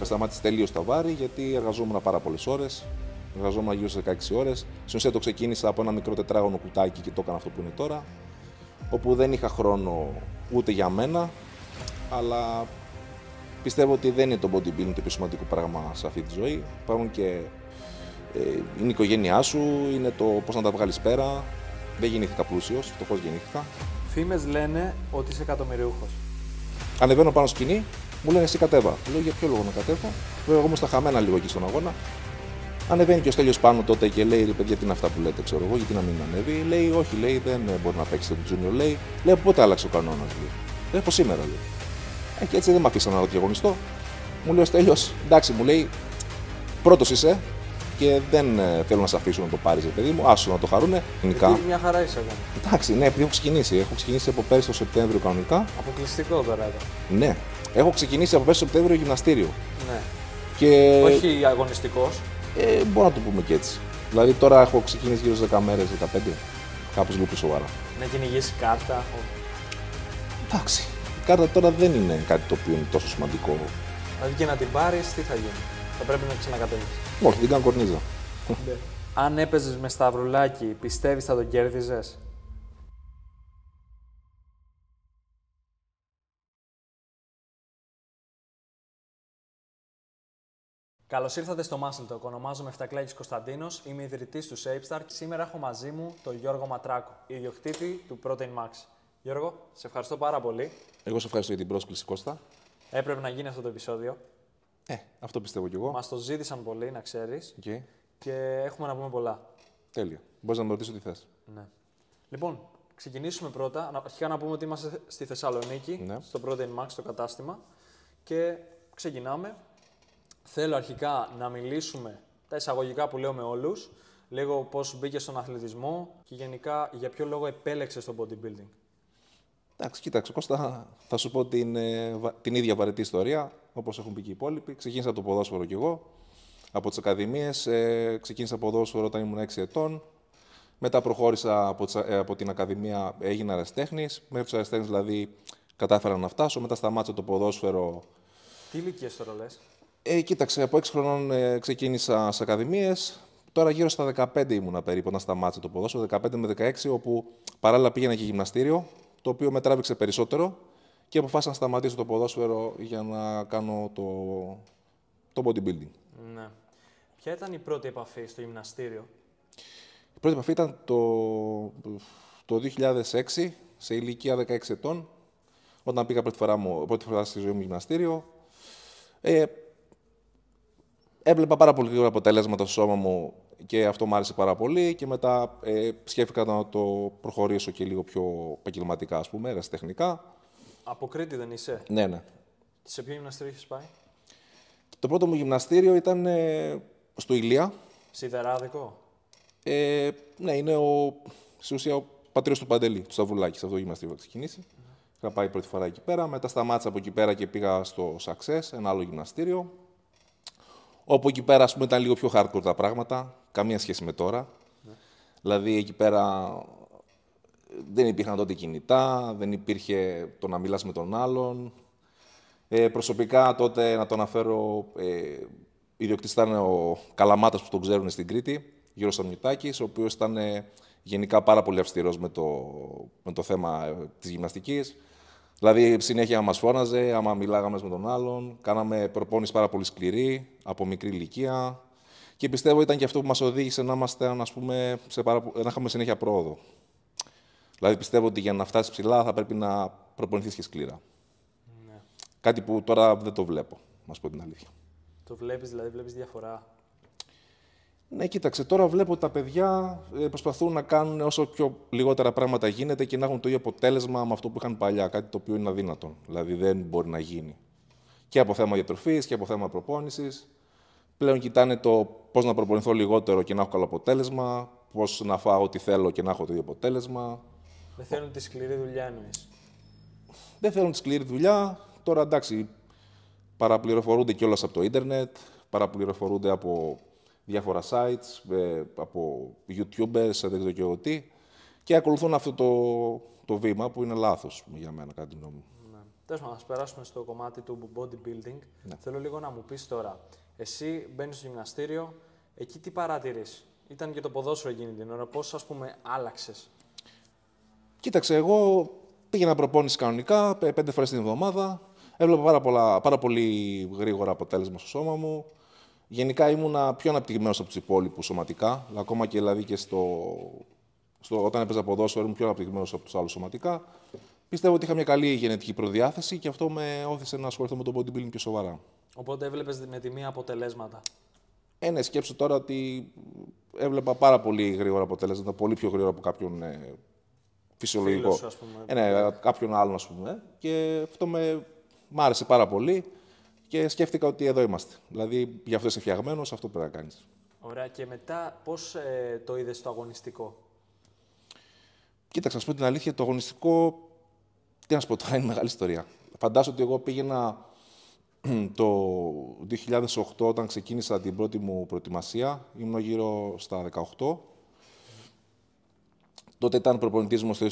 Θα σταμάτησε τελείως τα βάρη γιατί εργαζόμουν πάρα πολλές ώρες. Εργαζόμουν γύρω στις 16 ώρες. Στην ουσία το ξεκίνησα από ένα μικρό τετράγωνο κουτάκι και το έκανα αυτό που είναι τώρα. Όπου δεν είχα χρόνο ούτε για μένα, αλλά πιστεύω ότι δεν είναι το bodybuilding το πιο σημαντικό πράγμα σε αυτή τη ζωή. Υπάρχουν και ε, είναι η οικογένειά σου, είναι το πώς να τα βγάλεις πέρα. Δεν γεννήθηκα πλούσιος, φτωχός γεννήθηκα. Φήμες λένε ότι είσαι εκατομμυριούχος. Ανεβαίνω πάνω σκηνή, μου λένε εσύ κατέβα. Λέω για ποιο λόγο να κατέβω. εγώ μου στα χαμένα λίγο εκεί στον αγώνα. Ανεβαίνει και ο Στέλιος πάνω τότε και λέει: Ρε παιδιά, τι είναι αυτά που λέτε, ξέρω εγώ, γιατί να μην ανέβει. Λέει: Όχι, λέει, δεν μπορεί να παίξει το Τζούνιο. Λέει: Λέω πότε άλλαξε ο κανόνας. Λέει: Λέω από σήμερα, λέει. Ε, και έτσι δεν με αφήσαν να διαγωνιστώ. Μου λέει ο Στέλιος: Εντάξει, μου λέει, πρώτος είσαι και δεν ε, θέλω να σε αφήσω να το πάρεις, παιδί μου. Άσου να το χαρούνε. Γενικά. μια χαρά είσαι εγώ. Εντάξει, ναι, επειδή έχω ξεκινήσει. Έχω ξεκινήσει από πέρσι το Σεπτέμβριο κανονικά. Αποκλειστικό τώρα εδώ. Ναι, Έχω ξεκινήσει από πέρσι Σεπτέμβριο γυμναστήριο. Ναι. Και... Όχι αγωνιστικός. Ε, μπορώ να το πούμε και έτσι. Δηλαδή τώρα έχω ξεκινήσει γύρω στις 10 μέρε, 15. Κάπως λίγο πιο σοβαρά. Να κυνηγήσει κάρτα. Εντάξει. Η κάρτα τώρα δεν είναι κάτι το οποίο είναι τόσο σημαντικό. Δηλαδή και να την πάρεις, τι θα γίνει. Θα πρέπει να ξανακατέβει. Όχι, δεν κάνω κορνίζα. Ναι. Αν έπαιζες με σταυρουλάκι, πιστεύεις θα τον κέρδιζες. Καλώς ήρθατε στο Muscle Talk. Ονομάζομαι Φτακλέγη Κωνσταντίνος, είμαι ιδρυτής του ShapeStar και σήμερα έχω μαζί μου τον Γιώργο Ματράκο, ιδιοκτήτη του Protein Max. Γιώργο, σε ευχαριστώ πάρα πολύ. Εγώ σε ευχαριστώ για την πρόσκληση, Κώστα. Έπρεπε να γίνει αυτό το επεισόδιο. Ε, αυτό πιστεύω κι εγώ. Μας το ζήτησαν πολύ, να ξέρεις. Okay. Και έχουμε να πούμε πολλά. Τέλεια. Μπορείς να με ρωτήσεις ό,τι θες. Ναι. Λοιπόν, ξεκινήσουμε πρώτα. Αρχικά να πούμε ότι είμαστε στη Θεσσαλονίκη, ναι. στο Protein Max, το κατάστημα. Και ξεκινάμε θέλω αρχικά να μιλήσουμε τα εισαγωγικά που λέω με όλους, λίγο πώς μπήκε στον αθλητισμό και γενικά για ποιο λόγο επέλεξες το bodybuilding. Εντάξει, κοίταξε Κώστα, θα σου πω την, ε, την ίδια βαρετή ιστορία, όπως έχουν πει και οι υπόλοιποι. Ξεκίνησα από το ποδόσφαιρο κι εγώ, από τις ακαδημίες. Ε, ξεκίνησα ποδόσφαιρο όταν ήμουν 6 ετών. Μετά προχώρησα από, ε, από την ακαδημία, έγινα αεραστέχνης. Μέχρι τους αεραστέχνες δηλαδή κατάφερα να φτάσω. Μετά σταμάτησα το ποδόσφαιρο. Τι ηλικίες τώρα λες? Ε, κοίταξε, από 6 χρονών ε, ξεκίνησα σε ακαδημίες. Τώρα γύρω στα 15 ήμουνα περίπου να σταμάτησε το ποδόσφαιρο, 15 με 16, όπου παράλληλα πήγαινα και γυμναστήριο, το οποίο με τράβηξε περισσότερο και αποφάσισα να σταματήσω το ποδόσφαιρο για να κάνω το, το bodybuilding. Ναι. Ποια ήταν η πρώτη επαφή στο γυμναστήριο? Η πρώτη επαφή ήταν το, το 2006, σε ηλικία 16 ετών, όταν πήγα πρώτη φορά, μου, πρώτη φορά στη ζωή μου γυμναστήριο. Ε, έβλεπα πάρα πολύ γρήγορα αποτελέσματα στο σώμα μου και αυτό μου άρεσε πάρα πολύ και μετά ε, σκέφτηκα να το προχωρήσω και λίγο πιο επαγγελματικά, ας πούμε, ερασιτεχνικά. Από Κρήτη δεν είσαι. Ναι, ναι. Σε ποιο γυμναστήριο έχεις πάει? Το πρώτο μου γυμναστήριο ήταν ε, στο Ηλία. Σιδεράδικο. Ε, ναι, είναι ο, σε ουσία ο του Παντελή, του Σταυρουλάκης, σε αυτό το γυμναστήριο θα ξεκινήσει. Mm. πάει πρώτη φορά εκεί πέρα, μετά σταμάτησα από εκεί πέρα και πήγα στο Success, ένα άλλο γυμναστήριο. Όπου εκεί πέρα, ήταν λίγο πιο hardcore τα πράγματα, καμία σχέση με τώρα. Δηλαδή, εκεί πέρα δεν υπήρχαν τότε κινητά, δεν υπήρχε το να μιλάς με τον άλλον. Ε, προσωπικά τότε, να το αναφέρω, ε, ήταν ο Καλαμάτας που τον ξέρουν στην Κρήτη, γύρω στα ο οποίος ήταν ε, γενικά πάρα πολύ αυστηρός με το, με το θέμα τη ε, της γυμναστικής. Δηλαδή, συνέχεια μα φώναζε, άμα μιλάγαμε με τον άλλον. Κάναμε προπόνηση πάρα πολύ σκληρή από μικρή ηλικία. Και πιστεύω ήταν και αυτό που μας οδήγησε να είμαστε, ας πούμε, σε πάρα... να είχαμε συνέχεια πρόοδο. Δηλαδή, πιστεύω ότι για να φτάσεις ψηλά θα πρέπει να προπονηθείς και σκληρά. Ναι. Κάτι που τώρα δεν το βλέπω, να σου πω την αλήθεια. Το βλέπεις, δηλαδή, βλέπεις διαφορά ναι, κοίταξε, τώρα βλέπω ότι τα παιδιά ε, προσπαθούν να κάνουν όσο πιο λιγότερα πράγματα γίνεται και να έχουν το ίδιο αποτέλεσμα με αυτό που είχαν παλιά. Κάτι το οποίο είναι αδύνατο. Δηλαδή δεν μπορεί να γίνει. Και από θέμα διατροφής και από θέμα προπόνησης. Πλέον κοιτάνε το πώς να προπονηθώ λιγότερο και να έχω καλό αποτέλεσμα. Πώς να φάω ό,τι θέλω και να έχω το ίδιο αποτέλεσμα. Δεν θέλουν τη σκληρή δουλειά, ναι. Δεν θέλουν τη σκληρή δουλειά. Τώρα εντάξει, παραπληροφορούνται κιόλας από το ίντερνετ, παραπληροφορούνται από διάφορα sites, ε, από youtubers, ε, δεν ξέρω και τι, και ακολουθούν αυτό το, το βήμα που είναι λάθος για μένα, κατά τη γνώμη μου. Ναι. Τέλος πάντων, ας περάσουμε στο κομμάτι του bodybuilding. Ναι. Θέλω λίγο να μου πεις τώρα. Εσύ μπαίνεις στο γυμναστήριο, εκεί τι παρατηρείς. Ήταν και το ποδόσφαιρο εκείνη την ώρα. Πώς, ας πούμε, άλλαξες. Κοίταξε, εγώ πήγαινα προπόνηση κανονικά, πέντε φορές την εβδομάδα. Έβλεπα πάρα πολύ γρήγορα αποτέλεσμα στο σώμα μου. Γενικά ήμουνα πιο αναπτυγμένος από τους υπόλοιπους σωματικά. Ακόμα και, δηλαδή, και στο, στο, όταν έπαιζα ποδόσφαιρο ήμουν πιο αναπτυγμένος από τους άλλους σωματικά. Πιστεύω ότι είχα μια καλή γενετική προδιάθεση και αυτό με όθησε να ασχοληθώ με το bodybuilding πιο σοβαρά. Οπότε έβλεπες με τιμή αποτελέσματα. Ε, ναι, σκέψω τώρα ότι έβλεπα πάρα πολύ γρήγορα αποτελέσματα, πολύ πιο γρήγορα από κάποιον ε, φυσιολογικό. Φίλος, ας πούμε. Ε, ναι, κάποιον άλλον, ας πούμε. Και αυτό με άρεσε πάρα πολύ και σκέφτηκα ότι εδώ είμαστε. Δηλαδή, γι' αυτό είσαι φτιαγμένος, αυτό πρέπει να κάνεις. Ωραία. Και μετά, πώς ε, το είδες το αγωνιστικό. Κοίταξε, α πούμε την αλήθεια, το αγωνιστικό. Τι να σου πω τώρα, είναι μεγάλη ιστορία. Φαντάζομαι ότι εγώ πήγαινα το 2008 όταν ξεκίνησα την πρώτη μου προετοιμασία. Ήμουν γύρω στα 18. Τότε ήταν προπονητής μου στο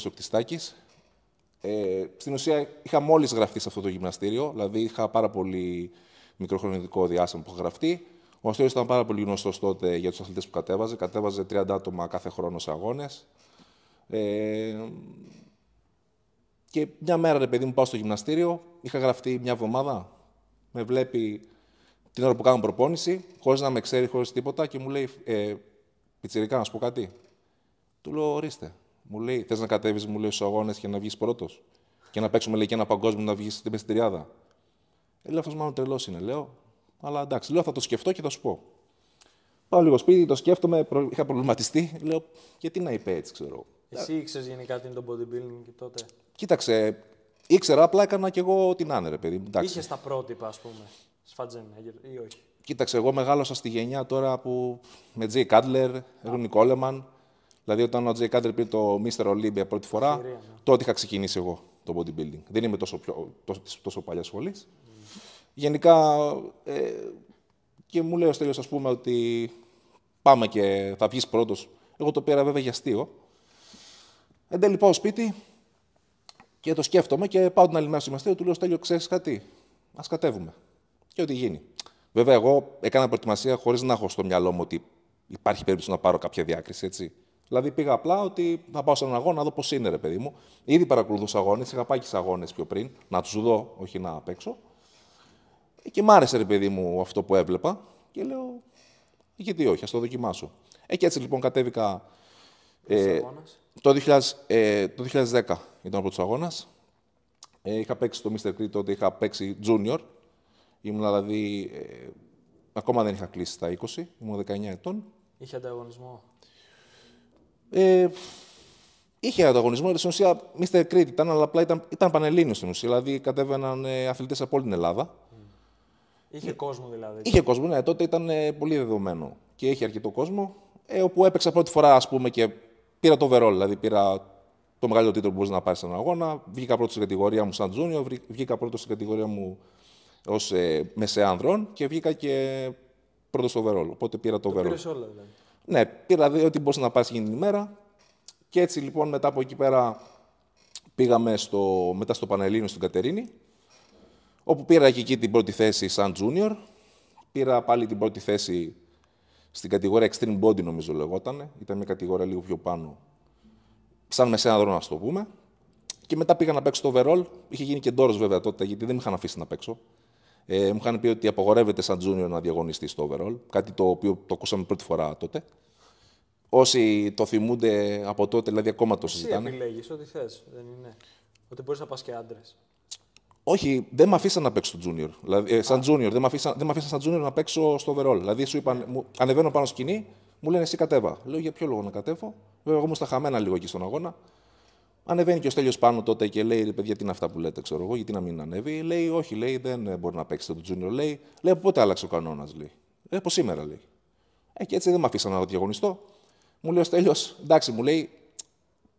ε, στην ουσία είχα μόλις γραφτεί σε αυτό το γυμναστήριο, δηλαδή είχα πάρα πολύ μικροχρονικό διάστημα που είχα γραφτεί. Ο Αστέρι ήταν πάρα πολύ γνωστός τότε για τους αθλητές που κατέβαζε. Κατέβαζε 30 άτομα κάθε χρόνο σε αγώνες. Ε, και μια μέρα, ρε παιδί μου, πάω στο γυμναστήριο. Είχα γραφτεί μια εβδομάδα. Με βλέπει την ώρα που κάνω προπόνηση, χωρίς να με ξέρει, χωρίς τίποτα και μου λέει: ε, Πιτσυρικά, να σου πω κάτι. Του λέω: Ορίστε. Μου λέει, θες να κατέβεις, μου λέει στους αγώνες και να βγεις πρώτος. Και να παίξουμε λέει, και ένα παγκόσμιο να βγεις στην τριάδα. Ε, λέω, μάλλον τρελός είναι, λέω. Αλλά εντάξει, λέω, θα το σκεφτώ και θα σου πω. Πάω λίγο σπίτι, το σκέφτομαι, είχα προβληματιστεί. Λέω, γιατί να είπε έτσι, ξέρω. Εσύ ήξερες γενικά τι είναι το bodybuilding και τότε. Κοίταξε, ήξερα, απλά έκανα και εγώ την άνερε, παιδί Είχες τα πρότυπα, ας πούμε. Σφατζένα ή όχι. Κοίταξε, εγώ μεγάλωσα στη γενιά τώρα που με Τζέι Κάντλερ, Ρούνι Κόλεμαν. Δηλαδή, όταν ο Τζέι Κάντερ πήρε το Mr. Olympia πρώτη φορά, Φυρία, ναι. τότε είχα ξεκινήσει εγώ το bodybuilding. Δεν είμαι τόσο, πιο, τόσο, τόσο παλιάς σχολής. Mm. Γενικά, ε, και μου λέει ο Στέλιος, ας πούμε, ότι πάμε και θα βγεις πρώτος. Εγώ το πήρα βέβαια για αστείο. Εν τέλει πάω σπίτι και το σκέφτομαι και πάω την άλλη μέρα στο γυμναστήριο, του λέω, Στέλιο, ξέρεις κάτι, ας κατέβουμε. Και ό,τι γίνει. Βέβαια, εγώ έκανα προετοιμασία χωρίς να έχω στο μυαλό μου ότι υπάρχει περίπτωση να πάρω κάποια διάκριση, έτσι. Δηλαδή πήγα απλά ότι θα πάω σε έναν αγώνα να δω πώς είναι, ρε παιδί μου. Ήδη παρακολουθούσα αγώνες, είχα πάει και σε αγώνες πιο πριν, να τους δω, όχι να παίξω. Και μ' άρεσε, ρε παιδί μου, αυτό που έβλεπα. Και λέω, γιατί όχι, ας το δοκιμάσω. Ε, έτσι λοιπόν κατέβηκα. Ε, το, 2000, ε, το 2010 ήταν ο πρώτος αγώνας. Ε, είχα παίξει το Mr. Creed τότε, είχα παίξει junior. Ήμουν δηλαδή. Ε, ακόμα δεν είχα κλείσει τα 20, ήμουν 19 ετών. Είχε ανταγωνισμό. Ε, είχε ανταγωνισμό, αλλά στην ουσία Mr. Creed ήταν, αλλά απλά ήταν, ήταν πανελλήνιος στην ουσία. Δηλαδή κατέβαιναν ε, αθλητές από όλη την Ελλάδα. Mm. Είχε κόσμο δηλαδή. Είχε κόσμο, ναι, τότε ήταν ε, πολύ δεδομένο. Και είχε αρκετό κόσμο. Ε, όπου έπαιξα πρώτη φορά, ας πούμε, και πήρα το βερόλ. δηλαδή πήρα το μεγαλύτερο τίτλο που μπορεί να πάρει σε έναν αγώνα. Βγήκα πρώτος στην κατηγορία μου σαν Τζούνιο, βγήκα πρώτος στην κατηγορία μου ως ε, και βγήκα και πρώτος στο Βερόλ. Οπότε πήρα το, το όλα, δηλαδή. Ναι, πήρα δύο ότι μπορούσε να πάει εκείνη την ημέρα. Και έτσι λοιπόν μετά από εκεί πέρα πήγαμε στο, μετά στο Πανελλήνιο στην Κατερίνη, όπου πήρα και εκεί την πρώτη θέση σαν junior. Πήρα πάλι την πρώτη θέση στην κατηγορία Extreme Body, νομίζω λεγόταν. Ήταν μια κατηγορία λίγο πιο πάνω. Σαν μεσένα δρόμο, να το πούμε. Και μετά πήγα να παίξω το overall. Είχε γίνει και ντόρος βέβαια τότε, γιατί δεν με είχαν αφήσει να παίξω. Ε, μου είχαν πει ότι απογορεύεται σαν junior να διαγωνιστεί στο overall, κάτι το οποίο το ακούσαμε πρώτη φορά τότε. Όσοι το θυμούνται από τότε, δηλαδή ακόμα το συζητάνε. Εσύ επιλέγεις ό,τι θες, δεν είναι. Ότι μπορείς να πας και άντρες. Όχι, δεν με αφήσαν να παίξω το junior. Δηλαδή, ε, σαν junior, δεν με αφήσαν, δεν αφήσαν σαν junior να παίξω στο overall. Δηλαδή, σου είπαν, ναι. μου, ανεβαίνω πάνω σκηνή, μου λένε εσύ κατέβα. Λέω για ποιο λόγο να κατέβω. Βέβαια, εγώ ήμουν στα χαμένα λίγο εκεί στον αγώνα. Ανεβαίνει και ο Στέλιος πάνω τότε και λέει: Ρε παιδιά, τι είναι αυτά που λέτε, ξέρω εγώ, γιατί να μην ανέβει. Λέει: Όχι, λέει, δεν ε, μπορεί να παίξει το Junior. Λέει: Λέει, πότε άλλαξε ο κανόνας, λέει. Ε, από σήμερα, λέει. Ε, και έτσι δεν με αφήσαν να διαγωνιστώ. Μου λέει ο Στέλιος, Εντάξει, μου λέει,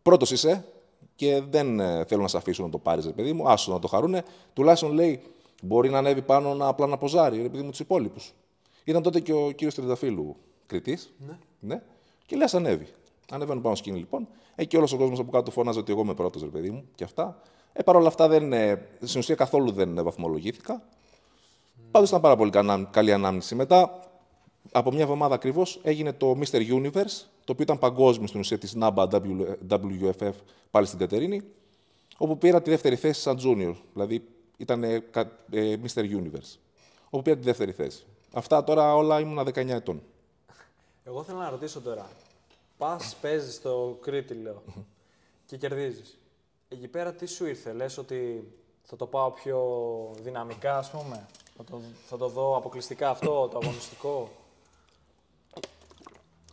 πρώτος είσαι και δεν ε, θέλω να σε αφήσω να το πάρεις, ρε παιδί μου, άσου να το χαρούνε. Τουλάχιστον λέει: Μπορεί να ανέβει πάνω να απλά να ποζάρει, ρε μου, τους υπόλοιπους. Ήταν τότε και ο κύριος Τριδαφίλου κριτής. Ναι. ναι. Και λες ανέβει. Ανεβαίνω πάνω σκηνή λοιπόν ε, και όλος ο κόσμος από κάτω φώναζε ότι εγώ είμαι πρώτος, ρε παιδί μου, και αυτά. Ε, Παρ' όλα αυτά, δεν, ε, στην ουσία καθόλου δεν ε, βαθμολογήθηκα. Mm. Πάντως ήταν πάρα πολύ καλή ανάμνηση. Μετά, από μια εβδομάδα ακριβώς, έγινε το Mr. Universe, το οποίο ήταν παγκόσμιο στην ουσία της NABA WFF πάλι στην Κατερίνη, όπου πήρα τη δεύτερη θέση σαν junior. Δηλαδή ήταν ε, ε Mr. Universe. Όπου πήρα τη δεύτερη θέση. Αυτά τώρα όλα ήμουν 19 ετών. Εγώ θέλω να ρωτήσω τώρα. Πας, παίζεις στο Κρήτη, λέω. και κερδίζεις. Εκεί πέρα τι σου ήρθε, λες ότι θα το πάω πιο δυναμικά, ας πούμε. Θα το, θα το δω αποκλειστικά αυτό, το αγωνιστικό.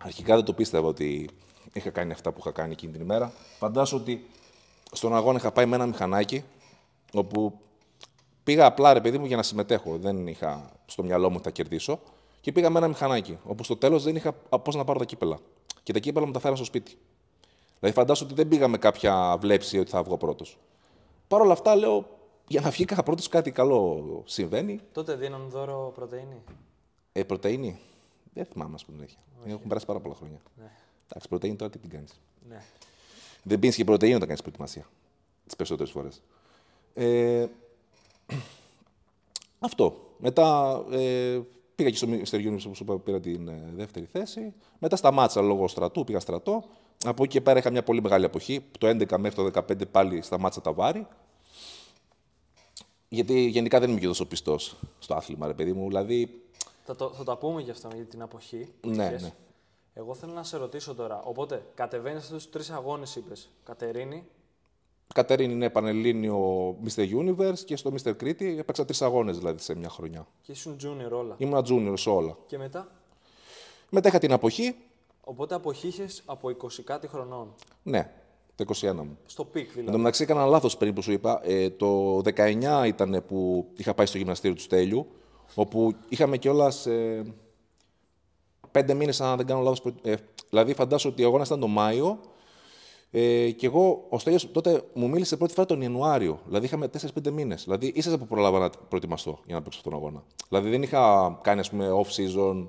Αρχικά δεν το πίστευα ότι είχα κάνει αυτά που είχα κάνει εκείνη την ημέρα. Φαντάζομαι ότι στον αγώνα είχα πάει με ένα μηχανάκι, όπου πήγα απλά ρε παιδί μου για να συμμετέχω. Δεν είχα στο μυαλό μου ότι θα κερδίσω. Και πήγα με ένα μηχανάκι, όπου στο τέλος δεν είχα πώς να πάρω τα κύπελα. Και τα κύπελα μου τα φέραν στο σπίτι. Δηλαδή, φαντάζομαι ότι δεν πήγαμε κάποια βλέψη ότι θα βγω πρώτος. Παρ' όλα αυτά, λέω, για να βγει πρώτος κάτι καλό συμβαίνει. Τότε δίνουν δώρο πρωτενη. Ε, πρωτενη. Δεν θυμάμαι, ας πούμε, Έχουν περάσει πάρα πολλά χρόνια. Ναι. Εντάξει, πρωτενη τώρα τι την κάνεις. Ναι. Δεν πίνεις και πρωτενη όταν κάνεις προετοιμασία. Τις περισσότερες φορές. Ε, αυτό. Μετά ε, Πήγα και στο Μυστηριό που σου είπα, πήρα την ε, δεύτερη θέση. Μετά σταμάτησα λόγω στρατού, πήγα στρατό. Από εκεί και πέρα είχα μια πολύ μεγάλη εποχή. Το 11 μέχρι το 15 πάλι σταμάτησα τα βάρη. Γιατί γενικά δεν είμαι και τόσο πιστός στο άθλημα, ρε παιδί μου. Δηλαδή... Θα, το, θα τα πούμε γι' αυτό, για την εποχή. Ναι, ναι. Εγώ θέλω να σε ρωτήσω τώρα. Οπότε, κατεβαίνεις αυτούς τους τρεις αγώνες, είπες. Κατερίνη, Κατερίνη είναι πανελλήνιο Mr. Universe και στο Mr. Κρήτη έπαιξα τρεις αγώνες δηλαδή σε μια χρονιά. Και ήσουν junior όλα. Ήμουν junior σε όλα. Και μετά. Μετά είχα την αποχή. Οπότε αποχήχε από 20 κάτι χρονών. Ναι, το 21 μου. Στο πικ δηλαδή. Εν τω μεταξύ έκανα λάθος πριν που σου είπα. Ε, το 19 ήταν που είχα πάει στο γυμναστήριο του Στέλιου. Όπου είχαμε κιόλας. Ε, πέντε μήνες, αν δεν κάνω λάθος. Ε, δηλαδή, φαντάζομαι ότι ο αγώνας ήταν το Μάιο ε, και εγώ, ο Στέλιος τότε μου μίλησε πρώτη φορά τον Ιανουάριο. Δηλαδή είχαμε 4-5 μήνες. Δηλαδή ίσα που προλάβα να προετοιμαστώ για να παίξω αυτόν τον αγώνα. Δηλαδή δεν είχα κάνει off season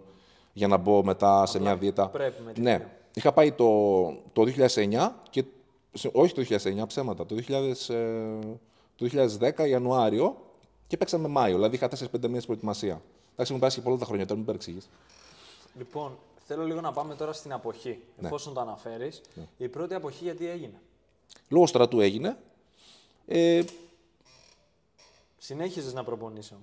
για να μπω μετά σε μια δίαιτα. Πρέπει Ναι. Είχα πάει το, το 2009 και. Όχι το 2009, ψέματα. Το, 2000, ε, το 2010 Ιανουάριο και παίξαμε Μάιο. Δηλαδή είχα 4-5 μήνες προετοιμασία. Εντάξει, μου πέρασε και πολλά τα χρόνια τώρα, μην παρεξηγείς. Λοιπόν, Θέλω λίγο να πάμε τώρα στην αποχή, ναι. εφόσον το αναφέρεις. Ναι. Η πρώτη αποχή γιατί έγινε. Λόγω στρατού έγινε. Ε... Συνέχιζες να προπονείσαι.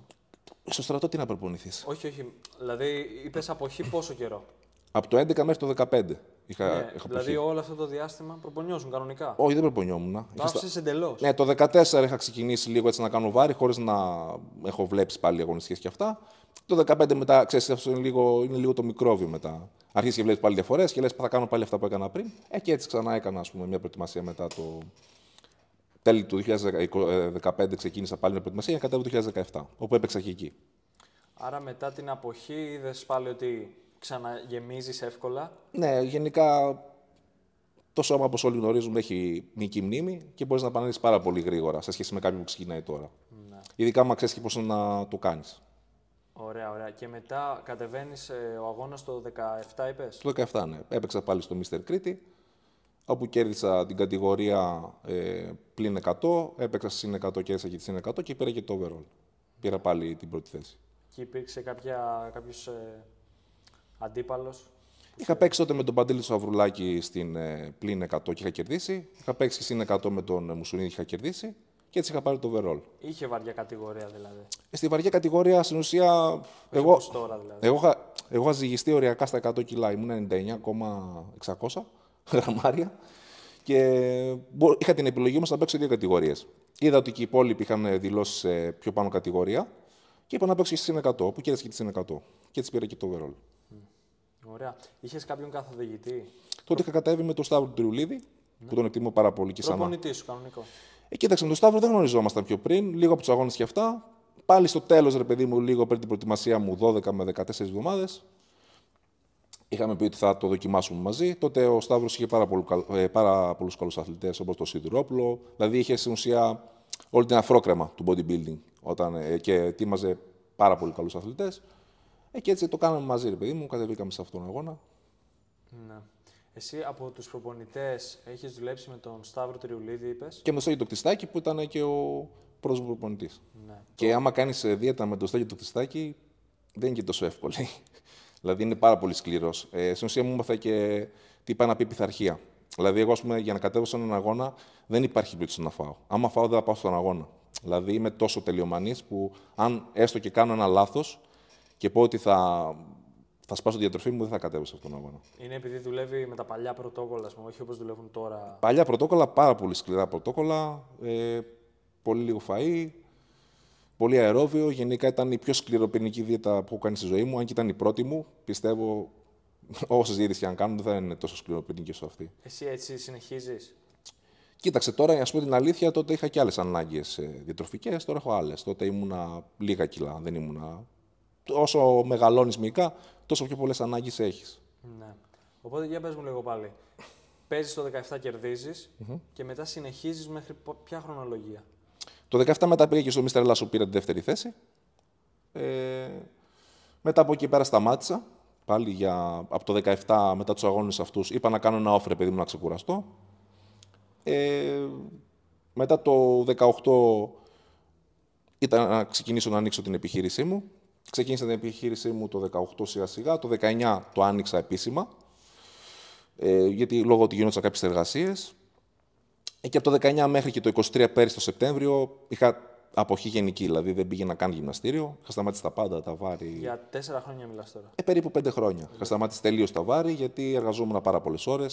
Στο στρατό τι να προπονηθείς. Όχι, όχι. Δηλαδή είπες αποχή πόσο καιρό. Από το 11 μέχρι το 15. Είχα, ναι, είχα δηλαδή όλο αυτό το διάστημα προπονιώσουν κανονικά. Όχι, δεν προπονιόμουν. Ναι. Το άφησε στα... εντελώς. Ναι, το 2014 είχα ξεκινήσει λίγο έτσι να κάνω βάρη, χωρίς να έχω βλέψει πάλι αγωνιστικές και αυτά. Το 2015 μετά, ξέρεις, είναι λίγο, είναι λίγο το μικρόβιο μετά. Αρχίζεις και βλέπεις πάλι διαφορές και λες, θα κάνω πάλι αυτά που έκανα πριν. Ε, και έτσι ξανά έκανα ας πούμε, μια προετοιμασία μετά το. Τέλη του 2015 ε, ξεκίνησα πάλι μια προετοιμασία και κατέβω το 2017, όπου έπαιξα και εκεί. Άρα μετά την αποχή είδες πάλι ότι Ξαναγεμίζεις εύκολα. Ναι, γενικά το σώμα, όπως όλοι γνωρίζουν, έχει μίκη μνήμη και μπορείς να επανέλθει πάρα πολύ γρήγορα σε σχέση με κάποιον που ξεκινάει τώρα. Ναι. Ειδικά άμα ξέρεις και πώς να το κάνεις. Ωραία, ωραία. Και μετά κατεβαίνεις ε, ο αγώνας το 17, είπε. Το 17, ναι. Έπαιξα πάλι στο Mr. Κρήτη, όπου κέρδισα την κατηγορία ε, πλην 100, έπαιξα στην 100, κέρδισα και στην 100 και πήρα και το overall. Πήρα πάλι την πρώτη θέση. Και υπήρξε κάποιος. Ε, αντίπαλος. Είχα παίξει τότε με τον Παντέλη Σαβρουλάκη στην ε, πλήν 100 και είχα κερδίσει. Είχα παίξει και στην 100 με τον Μουσουνίδη και είχα κερδίσει. Και έτσι είχα πάρει το overall. Είχε βαριά κατηγορία δηλαδή. Ε, στη βαριά κατηγορία στην ουσία. Όχι εγώ, τώρα, δηλαδή. εγώ, είχα, ζυγιστεί οριακά στα 100 κιλά. Ήμουν 99,600 γραμμάρια. Και είχα την επιλογή όμως να παίξω δύο κατηγορίες. Είδα ότι και οι υπόλοιποι είχαν δηλώσεις πιο πάνω κατηγορία και είπα να παίξω και στην 100, που κέρδισε και στην 100. Και έτσι πήρα και το overall. Ωραία. Είχες κάποιον καθοδηγητή. Τότε είχα κατέβει με τον Σταύρο Τριουλίδη, ναι. που τον εκτιμώ πάρα πολύ και σαν. Προπονητή σου, κανονικό. Ε, κοίταξε, με τον Σταύρο δεν γνωριζόμασταν πιο πριν, λίγο από τους αγώνες και αυτά. Πάλι στο τέλος, ρε παιδί μου, λίγο πριν την προετοιμασία μου, 12 με 14 εβδομάδες. Είχαμε πει ότι θα το δοκιμάσουμε μαζί. Τότε ο Σταύρος είχε πάρα, πολλού, ε, πάρα πολλούς καλούς αθλητές, όπως το Σιδηρόπουλο. Δηλαδή είχε στην ουσία όλη την αφρόκρεμα του bodybuilding όταν, ε, και ετοίμαζε πάρα πολύ καλούς αθλητές. Ε, και έτσι το κάναμε μαζί, ρε παιδί μου, κατεβήκαμε σε αυτόν τον αγώνα. Ναι. Εσύ από τους προπονητές έχεις δουλέψει με τον Σταύρο Τριουλίδη, είπες. Και με τον το Κτιστάκη που ήταν και ο πρώτο προπονητής. Ναι. Και άμα κάνεις ε, δίαιτα με τον Στέγιο του Κτιστάκη, δεν είναι και τόσο εύκολη. δηλαδή είναι πάρα πολύ σκληρός. Ε, στην ουσία μου έμαθα και τι είπα να πει πειθαρχία. Δηλαδή, εγώ για να κατέβω σε έναν αγώνα δεν υπάρχει περίπτωση να φάω. Άμα φάω, δεν θα πάω στον αγώνα. Δηλαδή, είμαι τόσο τελειωμανή που αν έστω και κάνω ένα λάθος, και πω ότι θα, θα σπάσω τη διατροφή μου, δεν θα κατέβω σε αυτόν τον αγώνα. Είναι επειδή δουλεύει με τα παλιά πρωτόκολλα, πούμε, όχι όπως δουλεύουν τώρα. Παλιά πρωτόκολλα, πάρα πολύ σκληρά πρωτόκολλα. Ε, πολύ λίγο φαΐ, πολύ αερόβιο. Γενικά ήταν η πιο σκληροπυρηνική δίαιτα που έχω κάνει στη ζωή μου, αν και ήταν η πρώτη μου. Πιστεύω όσε δίαιτε και αν κάνουν δεν θα είναι τόσο σκληροπυρηνικέ όσο αυτή. Εσύ έτσι συνεχίζεις. Κοίταξε τώρα, ας πούμε την αλήθεια, τότε είχα και άλλες ανάγκες διατροφικές, τώρα έχω άλλες. Τότε ήμουνα λίγα κιλά, δεν ήμουνα όσο μεγαλώνεις μυϊκά, τόσο πιο πολλές ανάγκες έχεις. Ναι. Οπότε για πες μου λίγο πάλι. Παίζεις το 17, κερδιζει και μετά συνεχίζεις μέχρι ποια χρονολογία. Το 17 μετά πήγε και στο Μίστερ Λάσου, πήρα τη δεύτερη θέση. Ε, μετά από εκεί πέρα σταμάτησα. Πάλι για, από το 17 μετά τους αγώνες αυτούς. Είπα να κάνω ένα όφρε, παιδί μου, να ξεκουραστώ. Ε, μετά το 18 ήταν να ξεκινήσω να ανοίξω την επιχείρησή μου. Ξεκίνησα την επιχείρησή μου το 18 σιγά σιγά, το 19 το άνοιξα επίσημα, ε, γιατί λόγω ότι γινόντουσαν κάποιες εργασίες. Ε, και από το 19 μέχρι και το 23 πέρυσι το Σεπτέμβριο είχα αποχή γενική, δηλαδή δεν πήγαινα καν γυμναστήριο. Είχα σταματήσει τα πάντα, τα βάρη. Για τέσσερα χρόνια μιλάς τώρα. Ε, περίπου πέντε χρόνια. Είχα σταματήσει τελείως τα βάρη, γιατί εργαζόμουν πάρα πολλές ώρες.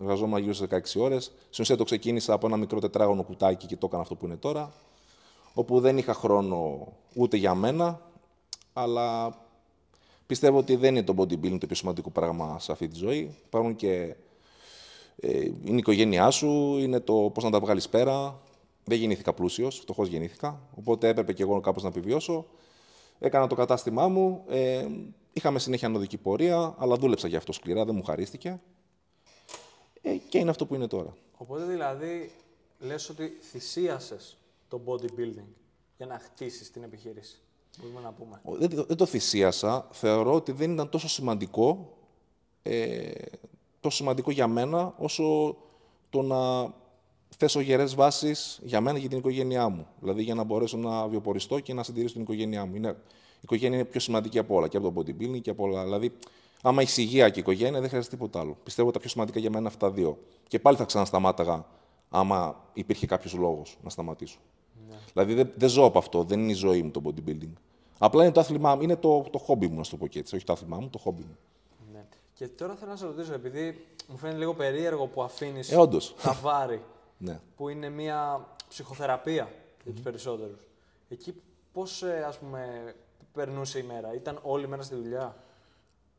Εργαζόμουν γύρω στις 16 ώρες. Στην το ξεκίνησα από ένα μικρό τετράγωνο κουτάκι και το έκανα αυτό που είναι τώρα. Όπου δεν είχα χρόνο ούτε για μένα, αλλά πιστεύω ότι δεν είναι το bodybuilding το πιο σημαντικό πράγμα σε αυτή τη ζωή. Υπάρχουν και ε, είναι η οικογένειά σου, είναι το πώς να τα βγάλεις πέρα. Δεν γεννήθηκα πλούσιος, φτωχός γεννήθηκα. Οπότε έπρεπε και εγώ κάπως να επιβιώσω. Έκανα το κατάστημά μου. Ε, είχαμε συνέχεια ανωδική πορεία, αλλά δούλεψα για αυτό σκληρά, δεν μου χαρίστηκε. Ε, και είναι αυτό που είναι τώρα. Οπότε δηλαδή λες ότι θυσίασες το bodybuilding για να χτίσεις την επιχείρηση. Μπορούμε να πούμε. Δεν, το θυσίασα. Θεωρώ ότι δεν ήταν τόσο σημαντικό, ε, τόσο σημαντικό για μένα, όσο το να θέσω γερές βάσεις για μένα και για την οικογένειά μου. Δηλαδή για να μπορέσω να βιοποριστώ και να συντηρήσω την οικογένειά μου. Είναι, η οικογένεια είναι πιο σημαντική από όλα, και από το bodybuilding και από όλα. Δηλαδή, άμα έχεις υγεία και οικογένεια, δεν χρειάζεται τίποτα άλλο. Πιστεύω τα πιο σημαντικά για μένα αυτά τα δύο. Και πάλι θα ξανασταμάταγα, άμα υπήρχε κάποιος λόγος να σταματήσω. Ναι. Δηλαδή δεν, ζω από αυτό, δεν είναι η ζωή μου το bodybuilding. Απλά είναι το άθλημά μου, είναι το, χόμπι μου, να το πω και έτσι. Όχι το άθλημά μου, το χόμπι μου. Ναι. Και τώρα θέλω να σε ρωτήσω, επειδή μου φαίνεται λίγο περίεργο που αφήνεις ε, τα βάρη, ναι. που είναι μια ψυχοθεραπεία για τους περισσότερους. Εκεί πώς ε, ας πούμε περνούσε η μέρα, ήταν όλη μέρα στη δουλειά.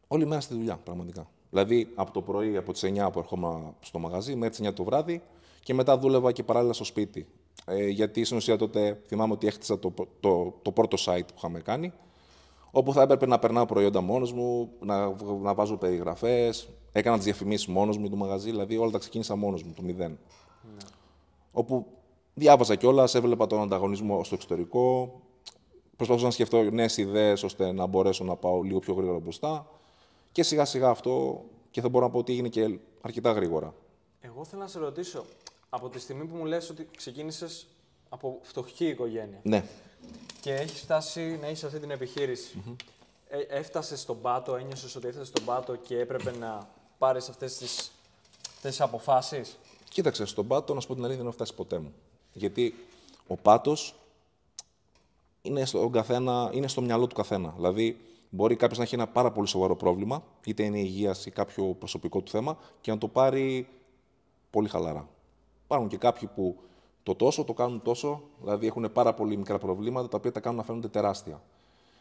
Όλη μέρα στη δουλειά, πραγματικά. Δηλαδή από το πρωί, από τις 9 που ερχόμουν στο μαγαζί, με τις 9 το βράδυ και μετά δούλευα και παράλληλα στο σπίτι. Ε, γιατί στην ουσία τότε θυμάμαι ότι έχτισα το, το, το πρώτο site που είχαμε κάνει, όπου θα έπρεπε να περνάω προϊόντα μόνος μου, να, να βάζω περιγραφές, έκανα τις διαφημίσεις μόνος μου του μαγαζί, δηλαδή όλα τα ξεκίνησα μόνος μου, το μηδέν. Ναι. Όπου διάβαζα κιόλας, έβλεπα τον ανταγωνισμό στο εξωτερικό, προσπαθούσα να σκεφτώ νέες ιδέες ώστε να μπορέσω να πάω λίγο πιο γρήγορα μπροστά και σιγά σιγά αυτό και θα μπορώ να πω ότι έγινε και αρκετά γρήγορα. Εγώ θέλω να σε ρωτήσω, από τη στιγμή που μου λες ότι ξεκίνησες από φτωχή οικογένεια. Ναι. Και έχεις φτάσει να είσαι αυτή την επιχειρηση mm ε, έφτασες στον πάτο, ένιωσες ότι έφτασες στον πάτο και έπρεπε να πάρεις αυτές τις, τις αποφάσεις. Κοίταξε, στον πάτο, να σου πω την αλήθεια, δεν έχω φτάσει ποτέ μου. Γιατί ο πάτος είναι, καθένα, είναι στο μυαλό του καθένα. Δηλαδή, μπορεί κάποιος να έχει ένα πάρα πολύ σοβαρό πρόβλημα, είτε είναι υγείας ή κάποιο προσωπικό του θέμα, και να το πάρει πολύ χαλαρά. Υπάρχουν και κάποιοι που το τόσο το κάνουν τόσο, δηλαδή έχουν πάρα πολύ μικρά προβλήματα τα οποία τα κάνουν να φαίνονται τεράστια.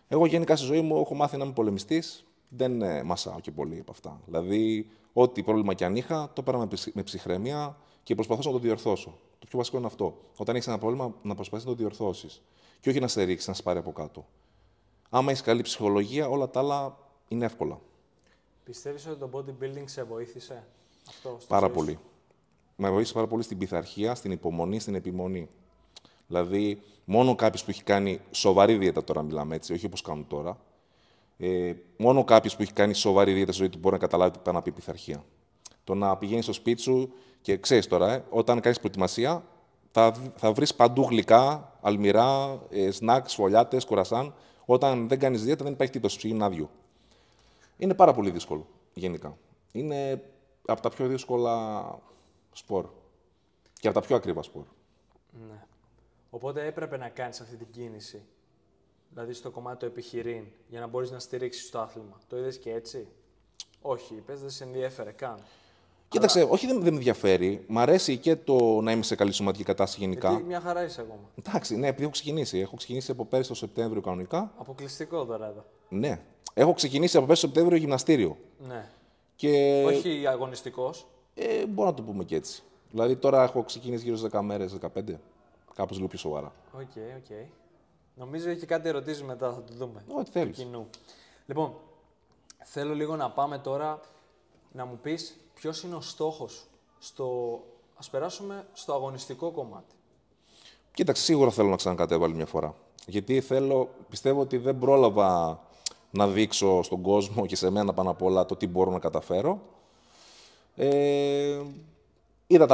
Εγώ γενικά στη ζωή μου έχω μάθει να είμαι πολεμιστής, δεν ε, μασάω και πολύ από αυτά. Δηλαδή, ό,τι πρόβλημα και αν είχα, το πέρα με ψυχραιμία και προσπαθούσα να το διορθώσω. Το πιο βασικό είναι αυτό. Όταν έχεις ένα πρόβλημα, να προσπαθείς να το διορθώσεις. Και όχι να σε ρίξεις, να σε πάρει από κάτω. Άμα έχεις καλή ψυχολογία, όλα τα άλλα είναι εύκολα. Πιστεύεις ότι το bodybuilding σε βοήθησε αυτό στο Πάρα πολύ με βοήθησε πάρα πολύ στην πειθαρχία, στην υπομονή, στην επιμονή. Δηλαδή, μόνο κάποιος που έχει κάνει σοβαρή δίαιτα, τώρα μιλάμε έτσι, όχι όπως κάνουν τώρα. Ε, μόνο κάποιος που έχει κάνει σοβαρή δίαιτα στη ζωή του μπορεί να καταλάβει τι πάει να πει πειθαρχία. Το να πηγαίνει στο σπίτι σου και ξέρεις τώρα, ε, όταν κάνεις προετοιμασία, θα, θα βρεις παντού γλυκά, αλμυρά, ε, σνακ, φωλιάτες, κουρασάν. Όταν δεν κάνεις δίαιτα, δεν υπάρχει τίποτα στο γυμνάδιο. Είναι πάρα πολύ δύσκολο γενικά. Είναι από τα πιο δύσκολα σπορ. Και από τα πιο ακριβά σπορ. Ναι. Οπότε έπρεπε να κάνεις αυτή την κίνηση. Δηλαδή στο κομμάτι του επιχειρήν, για να μπορείς να στηρίξεις το άθλημα. Το είδες και έτσι. Όχι, είπες, δεν σε ενδιαφέρε καν. Κοίταξε, όχι δεν, δεν με ενδιαφέρει. Μ' αρέσει και το να είμαι σε καλή σωματική κατάσταση γενικά. Γιατί μια χαρά είσαι ακόμα. Εντάξει, ναι, επειδή έχω ξεκινήσει. Έχω ξεκινήσει από πέρυσι το Σεπτέμβριο κανονικά. Αποκλειστικό τώρα εδώ. Ναι. Έχω ξεκινήσει από πέρυσι το Σεπτέμβριο γυμναστήριο. Ναι. Και... Όχι αγωνιστικός. Ε, μπορώ να το πούμε και έτσι. Δηλαδή τώρα έχω ξεκινήσει γύρω στις 10 μέρε, 15. Κάπως λίγο πιο σοβαρά. Οκ, okay, οκ. Okay. Νομίζω έχει κάτι ερωτήσει μετά, θα το δούμε. Ό,τι θέλεις. Λοιπόν, θέλω λίγο να πάμε τώρα να μου πεις ποιος είναι ο στόχος Στο... Ας περάσουμε στο αγωνιστικό κομμάτι. Κοίταξε, σίγουρα θέλω να ξανακατέβω άλλη μια φορά. Γιατί θέλω, πιστεύω ότι δεν πρόλαβα να δείξω στον κόσμο και σε μένα πάνω απ' όλα το τι μπορώ να καταφέρω. Ε, είδα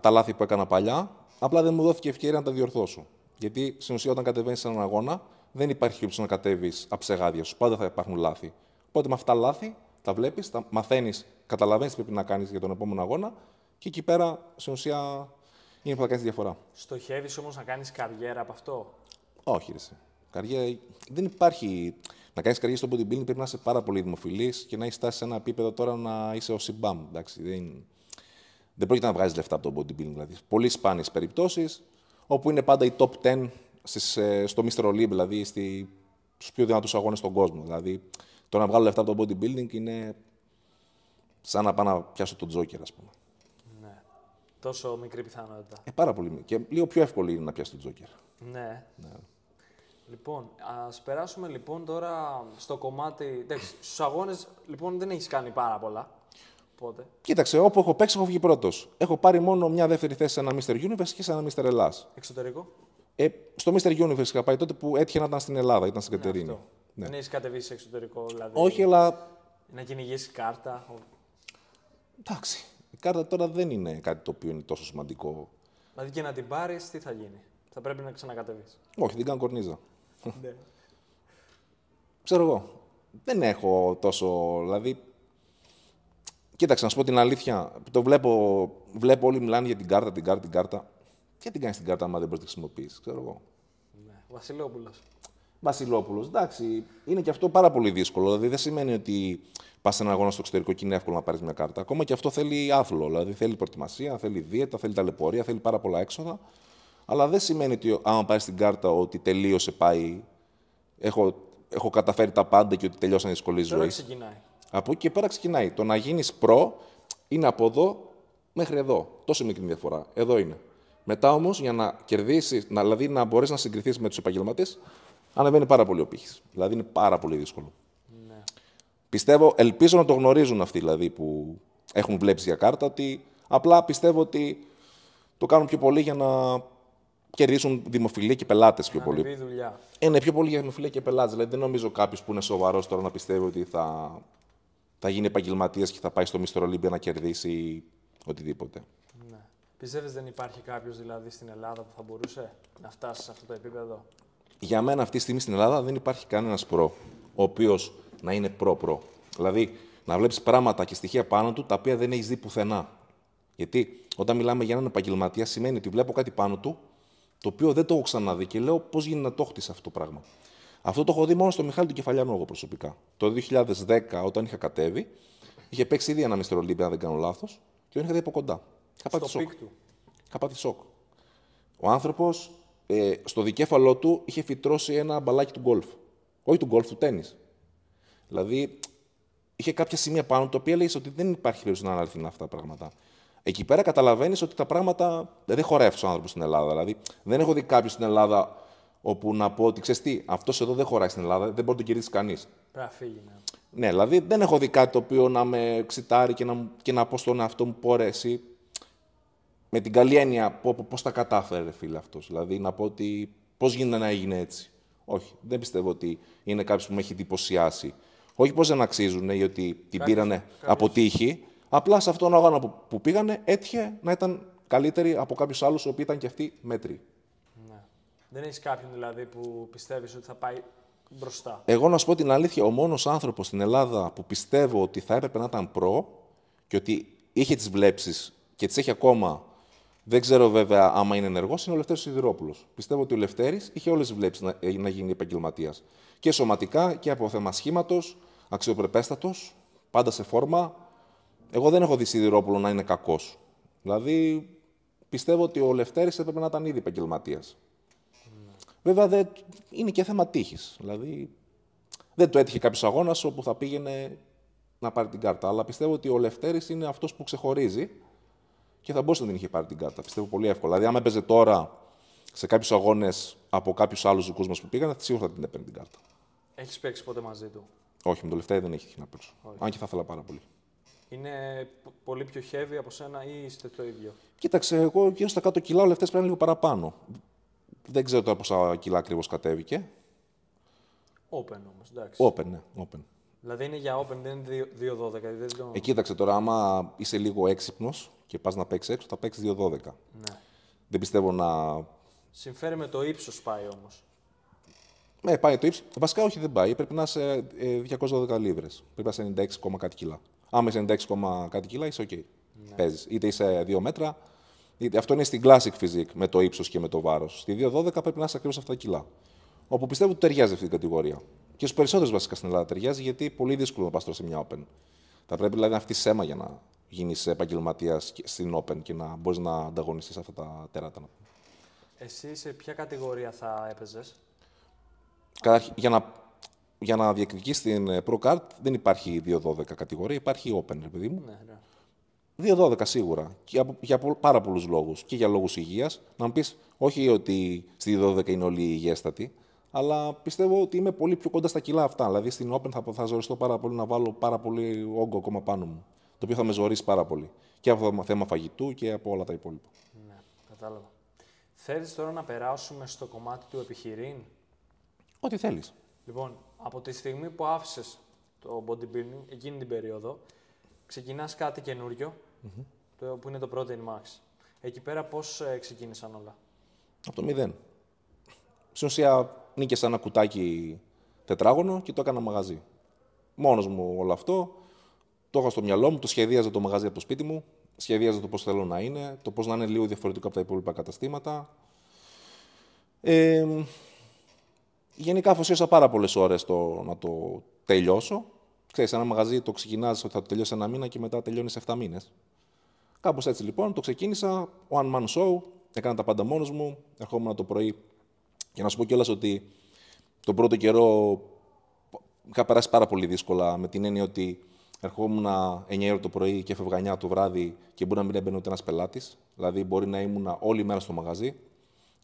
τα λάθη, που έκανα παλιά, απλά δεν μου δόθηκε ευκαιρία να τα διορθώσω. Γιατί στην ουσία, όταν κατεβαίνεις σε έναν αγώνα, δεν υπάρχει όψη να κατέβεις αψεγάδια σου. Πάντα θα υπάρχουν λάθη. Οπότε με αυτά τα λάθη τα βλέπεις, τα μαθαίνεις, καταλαβαίνεις τι πρέπει να κάνεις για τον επόμενο αγώνα και εκεί πέρα στην ουσία είναι που θα κάνεις τη διαφορά. Στοχεύεις όμως να κάνεις καριέρα από αυτό. Όχι, ρε δεν υπάρχει. Να κάνεις καριέρα στο bodybuilding πρέπει να είσαι πάρα πολύ δημοφιλής και να έχεις φτάσει σε ένα επίπεδο τώρα να είσαι ο Σιμπάμ. δεν, δεν πρόκειται να βγάζεις λεφτά από το bodybuilding. Δηλαδή, πολύ σπάνιες περιπτώσεις όπου είναι πάντα οι top 10 στις, ε, στο Mr. Olymp, δηλαδή στους πιο δυνατούς αγώνες στον κόσμο. Δηλαδή, το να βγάλω λεφτά από το bodybuilding είναι σαν να πάω να πιάσω τον Τζόκερ, ας πούμε. Ναι. Τόσο μικρή πιθανότητα. Ε, πάρα πολύ. μικρή. Και λίγο πιο εύκολη είναι να πιάσεις τον Τζόκερ. Ναι. ναι. Λοιπόν, ας περάσουμε λοιπόν τώρα στο κομμάτι. στους αγώνες λοιπόν δεν έχεις κάνει πάρα πολλά. Πότε. Κοίταξε, όπου έχω παίξει έχω βγει πρώτος. Έχω πάρει μόνο μια δεύτερη θέση σε ένα Mr. Universe και σε ένα Mr. Ελλάς. Εξωτερικό. Ε, στο Mr. Universe είχα πάει τότε που έτυχε να ήταν στην Ελλάδα, ήταν στην ναι, Κατερίνη. Ναι, ναι. Δεν έχεις κατεβεί σε εξωτερικό, δηλαδή. Όχι, αλλά. Να κυνηγήσεις κάρτα. Εντάξει. Η κάρτα τώρα δεν είναι κάτι το οποίο είναι τόσο σημαντικό. Δηλαδή και να την πάρεις, τι θα γίνει. Θα πρέπει να ξανακατεβείς. Όχι, δεν κάνω κορνίζα. Ναι. Ξέρω εγώ. Δεν έχω τόσο. Δηλαδή. Κοίταξε, να σου πω την αλήθεια. Το βλέπω, βλέπω όλοι μιλάνε για την κάρτα, την κάρτα, την κάρτα. Και την κάνεις την κάρτα, άμα δεν μπορείς να τη χρησιμοποιήσεις, ξέρω εγώ. Ναι. Βασιλόπουλος. Βασιλόπουλος. Εντάξει, είναι και αυτό πάρα πολύ δύσκολο. Δηλαδή δεν σημαίνει ότι πας σε ένα αγώνα στο εξωτερικό και είναι εύκολο να πάρεις μια κάρτα. Ακόμα και αυτό θέλει άθλο. Δηλαδή θέλει προετοιμασία, θέλει δίαιτα, θέλει ταλαιπωρία, θέλει πάρα πολλά έξοδα. Αλλά δεν σημαίνει ότι άμα πάει στην κάρτα ότι τελείωσε πάει. Έχω, έχω καταφέρει τα πάντα και ότι τελειώσαν οι δυσκολίες ζωή. Από εκεί και πέρα ξεκινάει. Το να γίνεις προ είναι από εδώ μέχρι εδώ. Τόσο μικρή διαφορά. Εδώ είναι. Μετά όμως για να κερδίσεις, να, δηλαδή να μπορέσει να συγκριθείς με τους επαγγελματίες, ανεβαίνει πάρα πολύ ο πύχης. Δηλαδή είναι πάρα πολύ δύσκολο. Ναι. Πιστεύω, ελπίζω να το γνωρίζουν αυτοί δηλαδή που έχουν βλέψει για κάρτα, ότι απλά πιστεύω ότι το κάνουν πιο πολύ για να κερδίσουν δημοφιλία και πελάτες πιο πολύ. πολύ. δουλειά. Ε, ναι, πιο πολύ για δημοφιλία και πελάτες. Δηλαδή, δεν νομίζω κάποιος που είναι σοβαρός τώρα να πιστεύει ότι θα, θα γίνει επαγγελματίας και θα πάει στο Μίστρο Ολύμπια να κερδίσει οτιδήποτε. Ναι. Πιστεύεις δεν υπάρχει κάποιος δηλαδή στην Ελλάδα που θα μπορούσε να φτάσει σε αυτό το επίπεδο. Για μένα αυτή τη στιγμή στην Ελλάδα δεν υπάρχει κανένας προ, ο οποίος να είναι προ-προ. Δηλαδή να βλέπεις πράγματα και στοιχεία πάνω του τα οποία δεν έχεις δει πουθενά. Γιατί όταν μιλάμε για έναν επαγγελματία, σημαίνει ότι βλέπω κάτι πάνω του το οποίο δεν το έχω ξαναδεί και λέω πώς γίνεται να το χτίσει αυτό το πράγμα. Αυτό το έχω δει μόνο στο Μιχάλη του Κεφαλιανού εγώ προσωπικά. Το 2010, όταν είχα κατέβει, είχε παίξει ήδη ένα Olympia, αν δεν κάνω λάθος, και τον είχα δει από κοντά. Καπάτη σοκ. Καπάτη σοκ. Ο άνθρωπος ε, στο δικέφαλό του είχε φυτρώσει ένα μπαλάκι του γκολφ. Όχι του γκολφ, του τέννη. Δηλαδή είχε κάποια σημεία πάνω τα οποία έλεγες ότι δεν υπάρχει περίπτωση να αναλυθούν αυτά τα πράγματα. Εκεί πέρα καταλαβαίνεις ότι τα πράγματα. Δεν χορεύει ο άνθρωπος στην Ελλάδα. Δηλαδή, δεν έχω δει κάποιο στην Ελλάδα όπου να πω ότι ξέρεις τι, αυτός εδώ δεν χωράει στην Ελλάδα, δεν μπορεί να τον κερδίσει κανείς. Πρέπει ναι. ναι. δηλαδή δεν έχω δει κάτι το οποίο να με ξητάρει και να, και να πω στον εαυτό μου πω με την καλή έννοια πω, τα κατάφερε φίλε αυτός. Δηλαδή να πω ότι πώς γίνεται να έγινε έτσι. Όχι, δεν πιστεύω ότι είναι κάποιος που με έχει εντυπωσιάσει. Όχι πώ δεν αξίζουν ή την πήρανε από τύχη, Απλά σε αυτόν τον αγώνα που, πήγανε έτυχε να ήταν καλύτερη από κάποιους άλλους, οι οποίοι ήταν και αυτοί μέτροι. Ναι. Δεν έχεις κάποιον δηλαδή που πιστεύεις ότι θα πάει μπροστά. Εγώ να σου πω την αλήθεια, ο μόνος άνθρωπος στην Ελλάδα που πιστεύω ότι θα έπρεπε να ήταν προ και ότι είχε τις βλέψεις και τις έχει ακόμα. Δεν ξέρω βέβαια άμα είναι ενεργός, είναι ο Λευτέρης Σιδηρόπουλος. Πιστεύω ότι ο Λευτέρης είχε όλες τις βλέψεις να, ε, να γίνει επαγγελματίας. Και σωματικά και από θέμα σχήματος, αξιοπρεπέστατος, πάντα σε φόρμα, εγώ δεν έχω δει Σιδηρόπουλο να είναι κακός. Δηλαδή, πιστεύω ότι ο Λευτέρης έπρεπε να ήταν ήδη επαγγελματίας. Βέβαια, δε, είναι και θέμα τύχης. Δηλαδή, δεν το έτυχε κάποιος αγώνας όπου θα πήγαινε να πάρει την κάρτα. Αλλά πιστεύω ότι ο Λευτέρης είναι αυτός που ξεχωρίζει και θα μπορούσε να την είχε πάρει την κάρτα. Πιστεύω πολύ εύκολα. Δηλαδή, άμα έπαιζε τώρα σε κάποιους αγώνες από κάποιους άλλους δικούς μας που πήγαν, σίγουρα θα την έπαιρνε την κάρτα. Έχεις παίξει ποτέ μαζί του. Όχι, με το Λευτέρη δεν έχει να παίξω. Αν και θα ήθελα πάρα πολύ είναι πολύ πιο heavy από σένα ή είστε το ίδιο. Κοίταξε, εγώ γύρω στα κάτω κιλά, ο λεφτέ πρέπει να είναι λίγο παραπάνω. Δεν ξέρω τώρα πόσα κιλά ακριβώς κατέβηκε. Open όμως, εντάξει. Open, ναι, open. Δηλαδή είναι για open, δεν είναι 2-12. το... ε, κοίταξε τώρα, άμα είσαι λίγο έξυπνος και πας να παίξεις έξω, θα παίξεις 2-12. Ναι. Δεν πιστεύω να. Συμφέρει με το ύψος πάει όμως. Ναι, ε, πάει το ύψος. Βασικά όχι, δεν πάει. Πρέπει να είσαι 212 ε, ε, λίβρες. Πρέπει να είσαι 96, κάτι κιλά. Άμα είσαι 96, κάτι κιλά, είσαι OK. Ναι. Παίζεις. Είτε είσαι δύο μέτρα, είτε... αυτό είναι στην classic physique με το ύψος και με το βάρος. Στη 2-12 πρέπει να είσαι ακριβώς αυτά τα κιλά. Όπου πιστεύω ότι ταιριάζει αυτή η κατηγορία. Και στους περισσότερους βασικά στην Ελλάδα ταιριάζει, γιατί πολύ δύσκολο να πας σε μια Open. Θα πρέπει δηλαδή να αυτή αίμα για να γίνεις επαγγελματίας στην Open και να μπορείς να ανταγωνιστείς αυτά τα τέρατα. Εσύ σε ποια κατηγορία θα έπαιζες, για να για να διεκδικήσει την ε, Pro δεν υπάρχει 2-12 κατηγορία, υπάρχει Open, παιδί μου. Ναι, ναι. 2-12 σίγουρα. Και για πάρα πολλούς λόγους. Και για λόγους υγείας. Να μου πεις, όχι ότι στη 12 είναι όλοι υγιέστατοι, αλλά πιστεύω ότι είμαι πολύ πιο κοντά στα κιλά αυτά. Δηλαδή στην Open θα, θα ζοριστώ πάρα πολύ να βάλω πάρα πολύ όγκο ακόμα πάνω μου. Το οποίο θα με ζορίσει πάρα πολύ. Και από το θέμα φαγητού και από όλα τα υπόλοιπα. Ναι, κατάλαβα. Θέλεις τώρα να περάσουμε στο κομμάτι του επιχειρήν. Ό,τι θέλεις. Λοιπόν, από τη στιγμή που άφησες το bodybuilding εκείνη την περίοδο, ξεκινάς κάτι το, που είναι το Protein Max. Εκεί πέρα πώς ε, ξεκίνησαν όλα. Από το μηδέν. Στην ουσία νίκησα ένα κουτάκι τετράγωνο και το έκανα μαγαζί. Μόνος μου όλο αυτό. Το έχω στο μυαλό μου, το σχεδίαζα το μαγαζί από το σπίτι μου, σχεδίαζα το πώς θέλω να είναι, το πώς να είναι λίγο διαφορετικό από τα υπόλοιπα καταστήματα. Γενικά αφοσίωσα πάρα πολλές ώρες να το τελειώσω. Ξέρεις, ένα μαγαζί το ξεκινάς ότι θα το τελειώσει ένα μήνα και μετά τελειώνει σε 7 μήνες. Κάπως έτσι λοιπόν το ξεκίνησα. One man show. Έκανα τα πάντα μόνος μου. Ερχόμουν το πρωί. Και να σου πω κιόλας ότι τον πρώτο καιρό είχα περάσει πάρα πολύ δύσκολα με την έννοια ότι ερχόμουν 9 ώρα το πρωί και φευγανιά το βράδυ και μπορεί να μην έμπαινε ούτε ένας πελάτης. Δηλαδή, μπορεί να ήμουν όλη μέρα στο μαγαζί,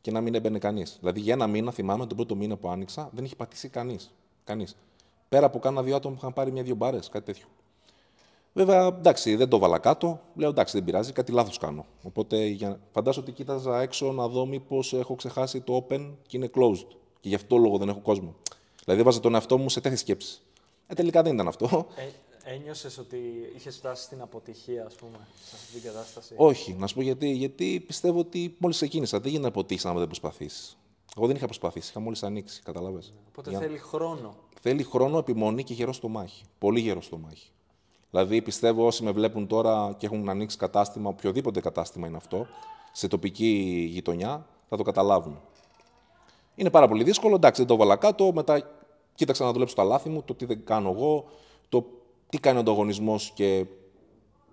και να μην έμπαινε κανείς. Δηλαδή για ένα μήνα, θυμάμαι, τον πρώτο μήνα που άνοιξα, δεν είχε πατήσει κανείς. Κανείς. Πέρα από κάνα δύο άτομα που είχαν πάρει μια-δύο μπάρες, κάτι τέτοιο. Βέβαια, εντάξει, δεν το βάλα κάτω. Λέω εντάξει, δεν πειράζει, κάτι λάθος κάνω. Οπότε για... φαντάζομαι ότι κοίταζα έξω να δω μήπως έχω ξεχάσει το open και είναι closed. Και γι' αυτό λόγο δεν έχω κόσμο. Δηλαδή, βάζα τον εαυτό μου σε τέτοιε σκέψει. Ε, τελικά δεν ήταν αυτό. Ε, Ένιωσες ότι είχες φτάσει στην αποτυχία, ας πούμε, σε αυτή την κατάσταση. Όχι, να σου πω γιατί. Γιατί πιστεύω ότι μόλις ξεκίνησα. Δεν γίνεται να αποτύχεις αν δεν προσπαθήσεις. Εγώ δεν είχα προσπαθήσει, είχα μόλις ανοίξει. Καταλάβες. Οπότε Για... θέλει χρόνο. Θέλει χρόνο, επιμονή και γερό στο μάχη. Πολύ γερό στο μάχη. Δηλαδή πιστεύω όσοι με βλέπουν τώρα και έχουν ανοίξει κατάστημα, οποιοδήποτε κατάστημα είναι αυτό, σε τοπική γειτονιά, θα το καταλάβουν. Είναι πάρα πολύ δύσκολο, εντάξει, δεν το βάλα κάτω. Μετά κοίταξα να δουλέψω τα λάθη μου, το τι δεν κάνω εγώ, το τι κάνει ο ανταγωνισμός και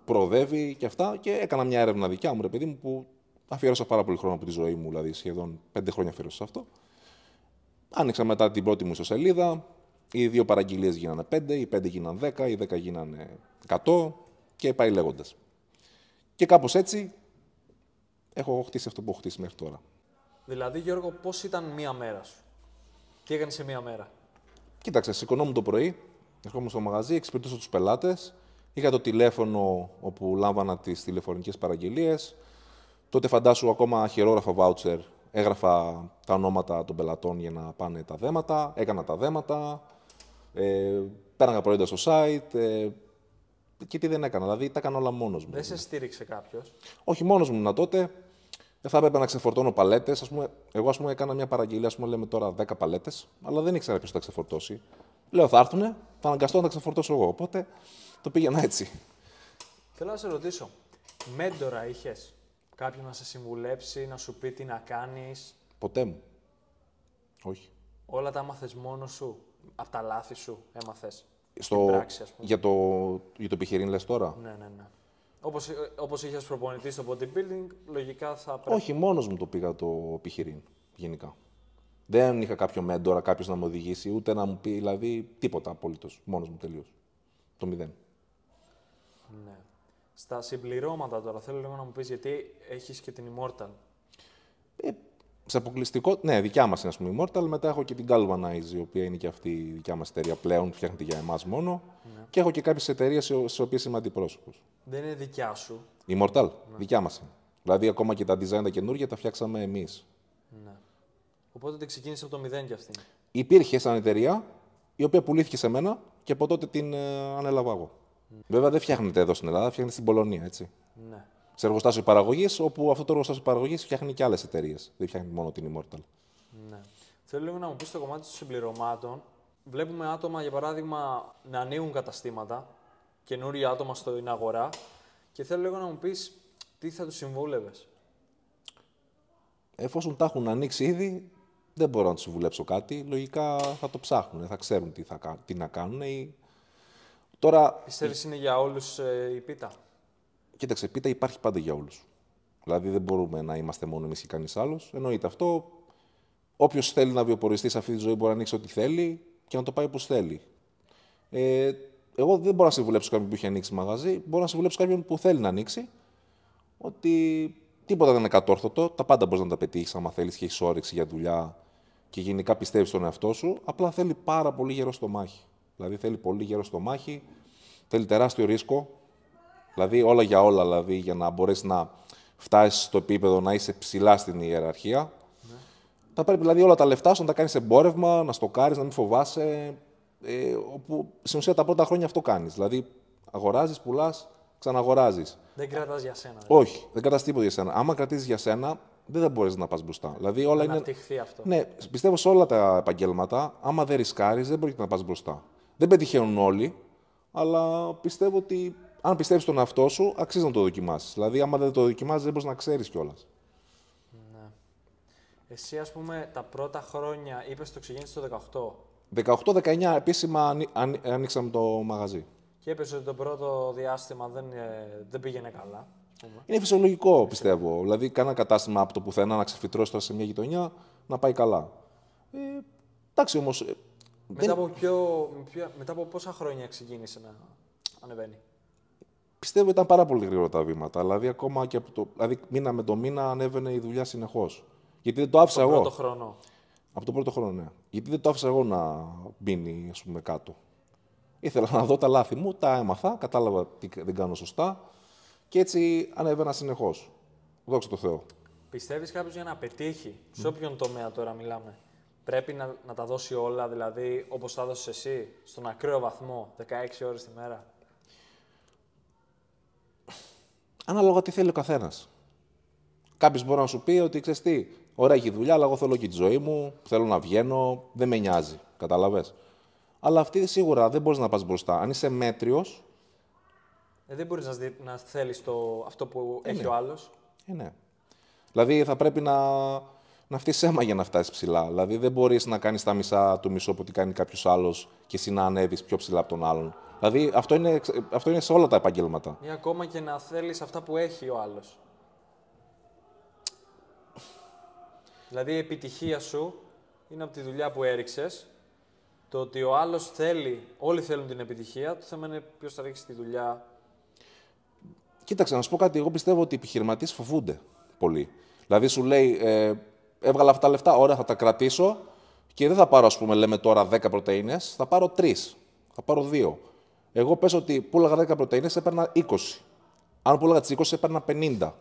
προοδεύει και αυτά. Και έκανα μια έρευνα δικιά μου, ρε παιδί μου, που αφιέρωσα πάρα πολύ χρόνο από τη ζωή μου, δηλαδή σχεδόν πέντε χρόνια αφιέρωσα σε αυτό. Άνοιξα μετά την πρώτη μου ιστοσελίδα. Οι δύο παραγγελίες γίνανε πέντε, οι πέντε γίνανε δέκα, οι δέκα γίνανε εκατό και πάει λέγοντας. Και κάπως έτσι έχω χτίσει αυτό που έχω χτίσει μέχρι τώρα. Δηλαδή, Γιώργο, πώς ήταν μία μέρα σου, τι έκανε σε μία μέρα. Κοίταξε, σηκωνόμουν το πρωί, ερχόμουν στο μαγαζί, εξυπηρετούσα τους πελάτες. Είχα το τηλέφωνο όπου λάμβανα τις τηλεφωνικές παραγγελίες. Τότε φαντάσου ακόμα χειρόγραφα βάουτσερ, Έγραφα τα ονόματα των πελατών για να πάνε τα δέματα. Έκανα τα δέματα. Ε, πέραγα προϊόντα στο site. Ε, και τι δεν έκανα. Δηλαδή τα έκανα όλα μόνος μου. Δεν σε στήριξε κάποιος. Όχι μόνος μου να τότε δεν θα έπρεπε να ξεφορτώνω παλέτες. Εγώ, ας πούμε, έκανα μια παραγγελία, ας πούμε, λέμε τώρα 10 παλέτες, αλλά δεν ήξερα ποιος θα ξεφορτώσει. Λέω, θα έρθουν, θα αναγκαστώ να τα ξεφορτώσω εγώ. Οπότε το πήγαινα έτσι. Θέλω να σε ρωτήσω, μέντορα είχες κάποιον να σε συμβουλέψει, να σου πει τι να κάνεις. Ποτέ μου. Όχι. Όλα τα έμαθες μόνος σου. Από τα λάθη σου έμαθες. Στο... Πράξη, Για το, για το επιχειρήν λες τώρα. Ναι, ναι, ναι. Όπως, ε, όπως είχες προπονητής στο bodybuilding, λογικά θα πρέπει... Όχι, μόνος μου το πήγα το επιχειρήν, γενικά. Δεν είχα κάποιο μέντορα, κάποιος να μου οδηγήσει, ούτε να μου πει δηλαδή τίποτα απόλυτος, Μόνος μου τελείως. Το μηδέν. Ναι. Στα συμπληρώματα τώρα θέλω λίγο να μου πεις γιατί έχεις και την Immortal. Ε, σε αποκλειστικό. Ναι, δικιά μας είναι η πούμε Immortal. Μετά έχω και την Galvanize, η οποία είναι και αυτή η δικιά μας εταιρεία πλέον, φτιάχνεται για εμάς μόνο. Ναι. Και έχω και κάποιες εταιρείες στις οποίες είμαι αντιπρόσωπος. Δεν είναι δικιά σου. Η μορτάλ, ναι. δικιά μας είναι. Δηλαδή, ακόμα και τα design τα καινούργια τα φτιάξαμε εμείς. Ναι. Οπότε δεν ξεκίνησε από το μηδέν κι αυτή. Υπήρχε σαν εταιρεία η οποία πουλήθηκε σε μένα και από τότε την ε, ανέλαβα εγώ. Βέβαια δεν φτιάχνεται εδώ στην Ελλάδα, φτιάχνεται στην Πολωνία, έτσι. Ναι. Σε εργοστάσιο παραγωγής, όπου αυτό το εργοστάσιο παραγωγής φτιάχνει και άλλες εταιρείες. Δεν φτιάχνει μόνο την Immortal. Ναι. Θέλω λίγο να μου πεις το κομμάτι των συμπληρωμάτων. Βλέπουμε άτομα, για παράδειγμα, να ανοίγουν καταστήματα καινούργια άτομα στην αγορά και θέλω λίγο να μου πεις τι θα τους συμβούλευες. Εφόσον τα έχουν ανοίξει ήδη, δεν μπορώ να τους συμβουλέψω κάτι. Λογικά θα το ψάχνουν, θα ξέρουν τι, θα, τι να κάνουν. Ή... Τώρα... Πιστεύεις είναι για όλους ε, η πίτα. Κοίταξε, πίτα υπάρχει πάντα για όλους. Δηλαδή δεν μπορούμε να είμαστε μόνο εμείς και κανείς άλλος. Εννοείται αυτό. Όποιος θέλει να βιοποριστεί σε αυτή τη ζωή μπορεί να ανοίξει ό,τι θέλει και να το πάει όπως θέλει. Ε, εγώ δεν μπορώ να συμβουλέψω κάποιον που έχει ανοίξει μαγαζί, μπορώ να συμβουλέψω κάποιον που θέλει να ανοίξει ότι τίποτα δεν είναι κατόρθωτο. Τα πάντα μπορείς να τα πετύχεις άμα θέλεις και έχεις όρεξη για δουλειά και γενικά πιστεύεις στον εαυτό σου. Απλά θέλει πάρα πολύ γερό στο μάχη. Δηλαδή θέλει πολύ γερό στο μάχη, θέλει τεράστιο ρίσκο. Δηλαδή όλα για όλα, δηλαδή, για να μπορέσεις να φτάσεις στο επίπεδο να είσαι ψηλά στην ιεραρχία. Θα ναι. πρέπει δηλαδή όλα τα λεφτά σου να τα κάνεις εμπόρευμα, να στοκάρεις, να μην φοβάσαι, ε, όπου στην ουσία τα πρώτα χρόνια αυτό κάνεις. Δηλαδή, αγοράζεις, πουλάς, ξαναγοράζεις. Δεν κρατάς για σένα. Δηλαδή. Όχι, δεν κρατάς τίποτα για σένα. Άμα κρατήσεις για σένα, δεν θα μπορείς να πας μπροστά. Δηλαδή, όλα δεν είναι... αυτό. Ναι, πιστεύω σε όλα τα επαγγέλματα, άμα δεν ρισκάρεις, δεν μπορεί να πας μπροστά. Δεν πετυχαίνουν όλοι, αλλά πιστεύω ότι αν πιστεύει τον εαυτό σου, αξίζει να το δοκιμάσεις. Δηλαδή, άμα δεν το δοκιμάζεις, δεν μπορείς να ξέρεις κιόλας. Ναι. Εσύ, ας πούμε, τα πρώτα χρόνια είπες το ξεκίνησες το 18. 18-19 επίσημα ανοίξαμε το μαγαζί. Και έπεσε ότι το πρώτο διάστημα δεν, ε, δεν πήγαινε καλά. Είναι φυσιολογικό πιστεύω. Δηλαδή, κανένα κατάστημα από το πουθενά να ξεφυτρώσει τώρα σε μια γειτονιά να πάει καλά. Ε, εντάξει όμως. Ε, μετά, δεν... από ποιο, μετά από πόσα χρόνια ξεκίνησε να ανεβαίνει. Πιστεύω ήταν πάρα πολύ γρήγορα τα βήματα. Δηλαδή, ακόμα και από το, δηλαδή, μήνα με το μήνα ανέβαινε η δουλειά συνεχώς. Γιατί δεν το άφησα το εγώ. χρόνο. Από τον πρώτο χρόνο, ναι. Γιατί δεν το άφησα εγώ να μπίνει, ας πούμε, κάτω. Ήθελα να δω τα λάθη μου, τα έμαθα, κατάλαβα τι δεν κάνω σωστά και έτσι ανέβαινα συνεχώς. Δόξα τω Θεώ. Πιστεύεις κάποιος για να πετύχει, σε όποιον τομέα τώρα μιλάμε, πρέπει να, να τα δώσει όλα, δηλαδή όπως τα δώσεις εσύ, στον ακραίο βαθμό, 16 ώρες τη μέρα. Ανάλογα τι θέλει ο καθένας. Κάποιος μπορεί να σου πει ότι ξέρεις τι, Ωραία, έχει δουλειά, αλλά εγώ θέλω και τη ζωή μου. Θέλω να βγαίνω. Δεν με νοιάζει. Καταλαβέ. Αλλά αυτή σίγουρα δεν μπορείς να πας μπροστά. Αν είσαι μέτριος. Ε, δεν μπορείς να, να θέλεις αυτό που ε, έχει ναι. ο άλλος. Ε, ναι. Δηλαδή θα πρέπει να, να αίμα για να φτάσεις ψηλά. Δηλαδή δεν μπορείς να κάνεις τα μισά του μισό που τι κάνει κάποιος άλλος και εσύ να ανέβεις πιο ψηλά από τον άλλον. Δηλαδή αυτό είναι, αυτό είναι σε όλα τα επαγγέλματα. Ή ακόμα και να θέλεις αυτά που έχει ο άλλος. Δηλαδή η επιτυχία σου είναι από τη δουλειά που έριξες. Το ότι ο άλλος θέλει, όλοι θέλουν την επιτυχία, το θέμα είναι ποιος θα ρίξει τη δουλειά. Κοίταξε, να σου πω κάτι. Εγώ πιστεύω ότι οι επιχειρηματίες φοβούνται πολύ. Δηλαδή σου λέει, ε, έβγαλα αυτά τα λεφτά, ωραία, θα τα κρατήσω και δεν θα πάρω, ας πούμε, λέμε τώρα 10 πρωτενε, θα πάρω 3, θα πάρω 2. Εγώ πέσω ότι πούλαγα 10 πρωτενε, έπαιρνα 20. Αν πούλαγα τις 20, έπαιρνα 50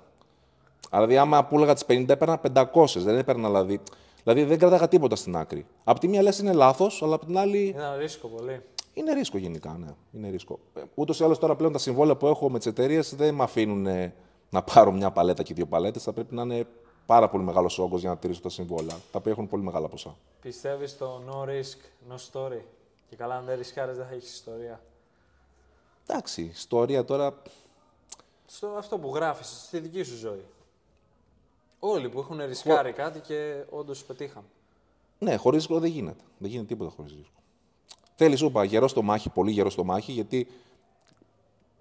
δηλαδή, άμα που έλεγα τις 50, έπαιρνα 500. Δεν έπαιρνα, δηλαδή, δηλαδή. δεν κράταγα τίποτα στην άκρη. Απ' τη μία λες είναι λάθος, αλλά απ' την άλλη. Είναι ένα ρίσκο πολύ. Είναι ρίσκο γενικά, ναι. Είναι ρίσκο. Ε, Ούτως ή άλλως τώρα πλέον τα συμβόλαια που έχω με τις εταιρείες δεν με αφήνουν να πάρω μια παλέτα και δύο παλέτες. Θα πρέπει να είναι πάρα πολύ μεγάλος όγκος για να τηρήσω τα συμβόλαια, τα οποία έχουν πολύ μεγάλα ποσά. Πιστεύεις το no risk, no story. Και καλά, αν δεν ρισκάρεις, δεν θα έχεις ιστορία. Εντάξει, ιστορία τώρα. Στο αυτό που γράφεις, στη δική σου ζωή. Όλοι που έχουν ρισκάρει κάτι και όντως πετύχαν. Ναι, χωρίς ρίσκο δεν γίνεται. Δεν γίνεται τίποτα χωρίς ρίσκο. Θέλεις, σου είπα, γερό στο μάχη, πολύ γερό στο μάχη, γιατί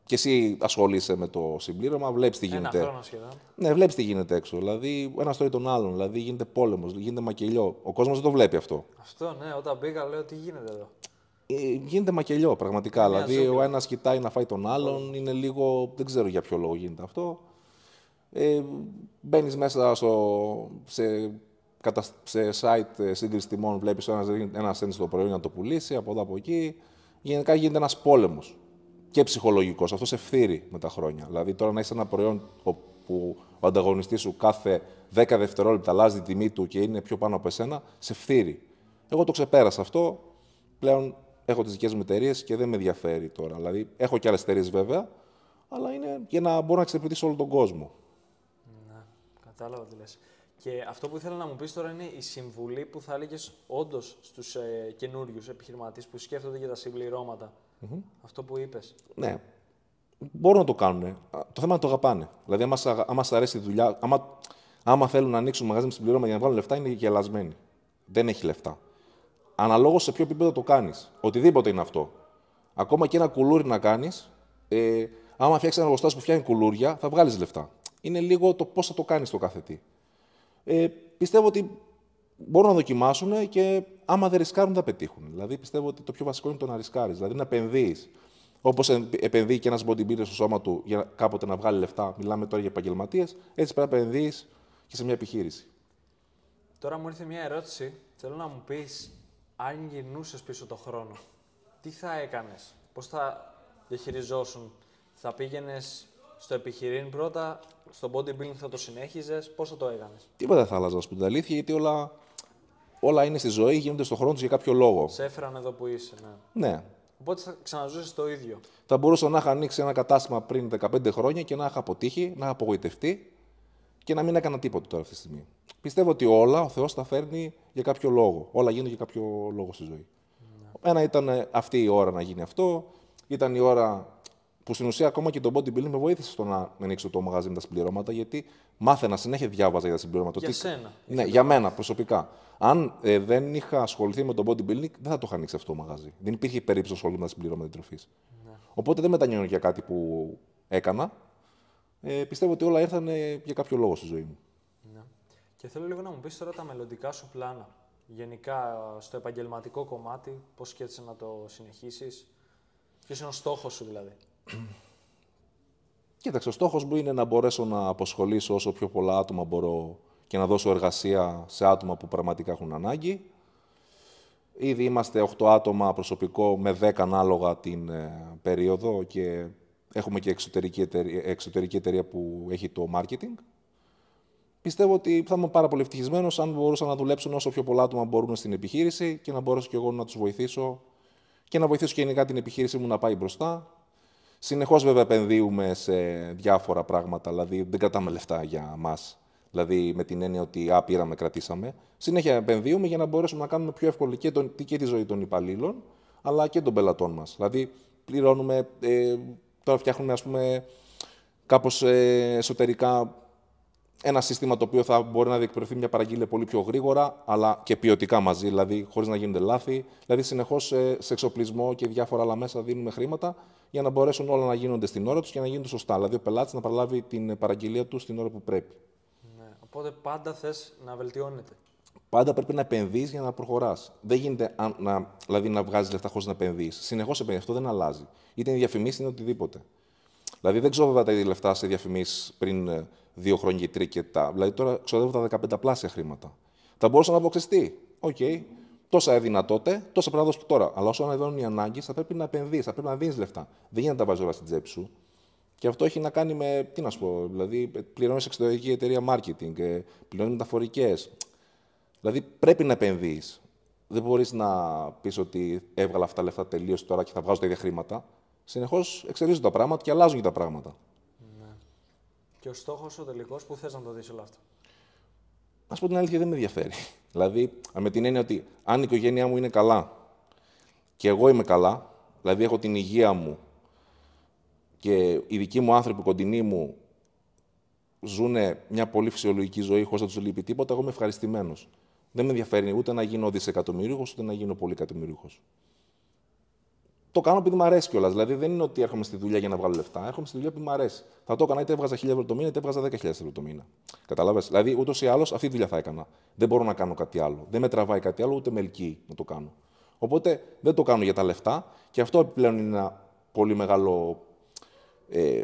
και εσύ ασχολείσαι με το συμπλήρωμα, βλέπεις τι γίνεται. Ένα χρόνο σχεδόν. Ναι, βλέπεις τι γίνεται έξω. Δηλαδή, ένα τρώει τον άλλον. Δηλαδή, γίνεται πόλεμος, γίνεται μακελιό. Ο κόσμος δεν το βλέπει αυτό. Αυτό, ναι, όταν μπήκα λέω τι γίνεται εδώ. Ε, γίνεται μακελιό, πραγματικά. δηλαδή, ο ένας κοιτάει να φάει τον άλλον. Είναι λίγο. Δεν ξέρω για ποιο λόγο γίνεται αυτό ε, μπαίνεις μέσα στο, σε, κατα, σε site ε, σύγκριση τιμών, βλέπεις ένας ένας το προϊόν να το πουλήσει, από εδώ από εκεί. Γενικά γίνεται ένας πόλεμος και ψυχολογικός. Αυτό σε φθείρει με τα χρόνια. Δηλαδή, τώρα να έχει ένα προϊόν που ο ανταγωνιστής σου κάθε 10 δευτερόλεπτα αλλάζει τη τιμή του και είναι πιο πάνω από εσένα, σε φθείρει. Εγώ το ξεπέρασα αυτό. Πλέον έχω τις δικές μου εταιρείες και δεν με ενδιαφέρει τώρα. Δηλαδή, έχω και άλλες εταιρείες βέβαια, αλλά είναι για να μπορώ να εξυπηρετήσω όλο τον κόσμο. Κατάλαβα τι λες. Και αυτό που ήθελα να μου πεις τώρα είναι η συμβουλή που θα έλεγες όντως στους ε, καινούριους επιχειρηματίες που σκέφτονται για τα συμπληρωματα mm Αυτό που είπες. Ναι. Μπορούν να το κάνουν. Το θέμα είναι να το αγαπάνε. Δηλαδή, άμα, άμα αρέσει η δουλειά, άμα, άμα θέλουν να ανοίξουν μαγαζί με συμπληρώματα για να βγάλουν λεφτά, είναι γελασμένοι. Δεν έχει λεφτά. Αναλόγως σε ποιο επίπεδο το κάνεις. Οτιδήποτε είναι αυτό. Ακόμα και ένα κουλούρι να κάνεις, ε, άμα φτιάξεις ένα εργοστάσιο που φτιάχνει κουλούρια, θα βγάλεις λεφτά είναι λίγο το πώς θα το κάνεις το κάθε τι. Ε, πιστεύω ότι μπορούν να δοκιμάσουν και άμα δεν ρισκάρουν, θα πετύχουν. Δηλαδή, πιστεύω ότι το πιο βασικό είναι το να ρισκάρεις. Δηλαδή, να επενδύεις. Όπως επενδύει και ένας bodybuilder στο σώμα του για κάποτε να βγάλει λεφτά, μιλάμε τώρα για επαγγελματίες, έτσι πρέπει να επενδύεις και σε μια επιχείρηση. Τώρα μου ήρθε μια ερώτηση. Θέλω να μου πεις, αν γυρνούσε πίσω το χρόνο, τι θα έκανες, πώς θα διαχειριζόσουν, θα πήγαινες στο επιχειρήν πρώτα, στο bodybuilding θα το συνέχιζες, πώς θα το έκανες. Τίποτα θα άλλαζα, ας πούμε την αλήθεια, γιατί όλα, όλα είναι στη ζωή, γίνονται στον χρόνο τους για κάποιο λόγο. Σε έφεραν εδώ που είσαι, ναι. ναι. Οπότε θα ξαναζούσες το ίδιο. Θα μπορούσα να είχα ανοίξει ένα κατάστημα πριν 15 χρόνια και να είχα αποτύχει, να είχα απογοητευτεί και να μην έκανα τίποτα τώρα αυτή τη στιγμή. Πιστεύω ότι όλα ο Θεός τα φέρνει για κάποιο λόγο. Όλα γίνονται για κάποιο λόγο στη ζωή. Ναι. Ένα ήταν αυτή η ώρα να γίνει αυτό, ήταν η ώρα που στην ουσία ακόμα και το bodybuilding με βοήθησε στο να ανοίξω το μαγαζί με τα συμπληρώματα, γιατί μάθαινα συνέχεια διάβαζα για τα συμπληρώματα. Για σένα. Ναι, για μένα προσωπικά. Αν ε, δεν είχα ασχοληθεί με το bodybuilding, δεν θα το είχα ανοίξει αυτό το μαγαζί. Δεν υπήρχε περίπτωση ασχολούμαι με τα συμπληρώματα τροφή. Ναι. Οπότε δεν μετανιώνω για κάτι που έκανα. Ε, πιστεύω ότι όλα ήρθαν για κάποιο λόγο στη ζωή μου. Ναι. Και θέλω λίγο να μου πεις τώρα τα μελλοντικά σου πλάνα. Γενικά στο επαγγελματικό κομμάτι, πώς σκέφτεσαι να το συνεχίσεις. Ποιος είναι ο στόχος σου δηλαδή. Κοίταξε, ο στόχος μου είναι να μπορέσω να αποσχολήσω όσο πιο πολλά άτομα μπορώ και να δώσω εργασία σε άτομα που πραγματικά έχουν ανάγκη. Ήδη είμαστε 8 άτομα προσωπικό με 10 ανάλογα την ε, περίοδο και έχουμε και εξωτερική εταιρεία, εξωτερική εταιρεία που έχει το marketing. Πιστεύω ότι θα είμαι πάρα πολύ ευτυχισμένος αν μπορούσαν να δουλέψουν όσο πιο πολλά άτομα μπορούν στην επιχείρηση και να μπορέσω και εγώ να τους βοηθήσω και να βοηθήσω και γενικά την επιχείρησή μου να πάει μπροστά Συνεχώς βέβαια επενδύουμε σε διάφορα πράγματα, δηλαδή δεν κρατάμε λεφτά για μας. Δηλαδή με την έννοια ότι α, πήραμε, κρατήσαμε. Συνέχεια επενδύουμε για να μπορέσουμε να κάνουμε πιο εύκολη και, τη ζωή των υπαλλήλων, αλλά και των πελατών μας. Δηλαδή πληρώνουμε, ε, τώρα φτιάχνουμε ας πούμε κάπως ε, εσωτερικά ένα σύστημα το οποίο θα μπορεί να διεκπαιρεθεί μια παραγγελία πολύ πιο γρήγορα, αλλά και ποιοτικά μαζί, δηλαδή χωρίς να γίνονται λάθη. Δηλαδή, συνεχώς ε, σε εξοπλισμό και διάφορα άλλα μέσα δίνουμε χρήματα για να μπορέσουν όλα να γίνονται στην ώρα τους και να γίνονται σωστά. Δηλαδή, ο πελάτης να παραλάβει την παραγγελία του στην ώρα που πρέπει. Ναι. Οπότε πάντα θες να βελτιώνεται. Πάντα πρέπει να επενδύεις για να προχωράς. Δεν γίνεται να, δηλαδή, να βγάζεις λεφτά χωρίς να επενδύεις. Συνεχώς επενδύεις. Αυτό δεν αλλάζει. Είτε είναι διαφημίσεις είτε οτιδήποτε. Δηλαδή, δεν ξόδευα τα ίδια λεφτά σε διαφημίσεις πριν ε, δύο χρόνια ή τρία και τα. Δηλαδή, τώρα ξοδεύω τα 15 πλάσια χρήματα. Θα μπορούσα να αποξεστεί. Οκ. Okay. Τόσα έδινα τότε, τόσα πρέπει να δώσω τώρα. Αλλά όσο ανεβαίνουν οι ανάγκες, θα πρέπει να επενδύεις, θα πρέπει να δίνεις λεφτά. Δεν γίνεται να τα βάζεις όλα στην τσέπη σου. Και αυτό έχει να κάνει με. Τι να σου πω, δηλαδή πληρώνεις εξωτερική εταιρεία marketing, ε, πληρώνεις μεταφορικές. Δηλαδή πρέπει να επενδύεις. Δεν μπορείς να πεις ότι έβγαλα αυτά τα λεφτά τελείως τώρα και θα βγάζω τα ίδια χρήματα. Συνεχώς εξελίσσονται τα πράγματα και αλλάζουν και τα πράγματα. Ναι. Και ο στόχος ο τελικός, που θες να το δεις όλο αυτό. Α πω την αλήθεια, δεν με ενδιαφέρει. Δηλαδή, με την έννοια ότι αν η οικογένειά μου είναι καλά και εγώ είμαι καλά, δηλαδή έχω την υγεία μου και οι δικοί μου άνθρωποι κοντινοί μου ζουν μια πολύ φυσιολογική ζωή χωρίς να τους λείπει τίποτα, εγώ είμαι ευχαριστημένος. Δεν με ενδιαφέρει ούτε να γίνω δισεκατομμύριο ούτε να γίνω πολυκατομμύριο το κάνω επειδή μου αρέσει κιόλας. Δηλαδή δεν είναι ότι έρχομαι στη δουλειά για να βγάλω λεφτά. Έρχομαι στη δουλειά που μου αρέσει. Θα το έκανα είτε έβγαζα 1000 ευρώ το μήνα είτε έβγαζα 10.000 ευρώ το μήνα. Κατάλαβες. Δηλαδή ούτως ή άλλως αυτή τη δουλειά θα έκανα. Δεν μπορώ να κάνω κάτι άλλο. Δεν με τραβάει κάτι άλλο ούτε με ελκύει να το κάνω. Οπότε δεν το κάνω για τα λεφτά και αυτό επιπλέον είναι ένα πολύ μεγάλο ε,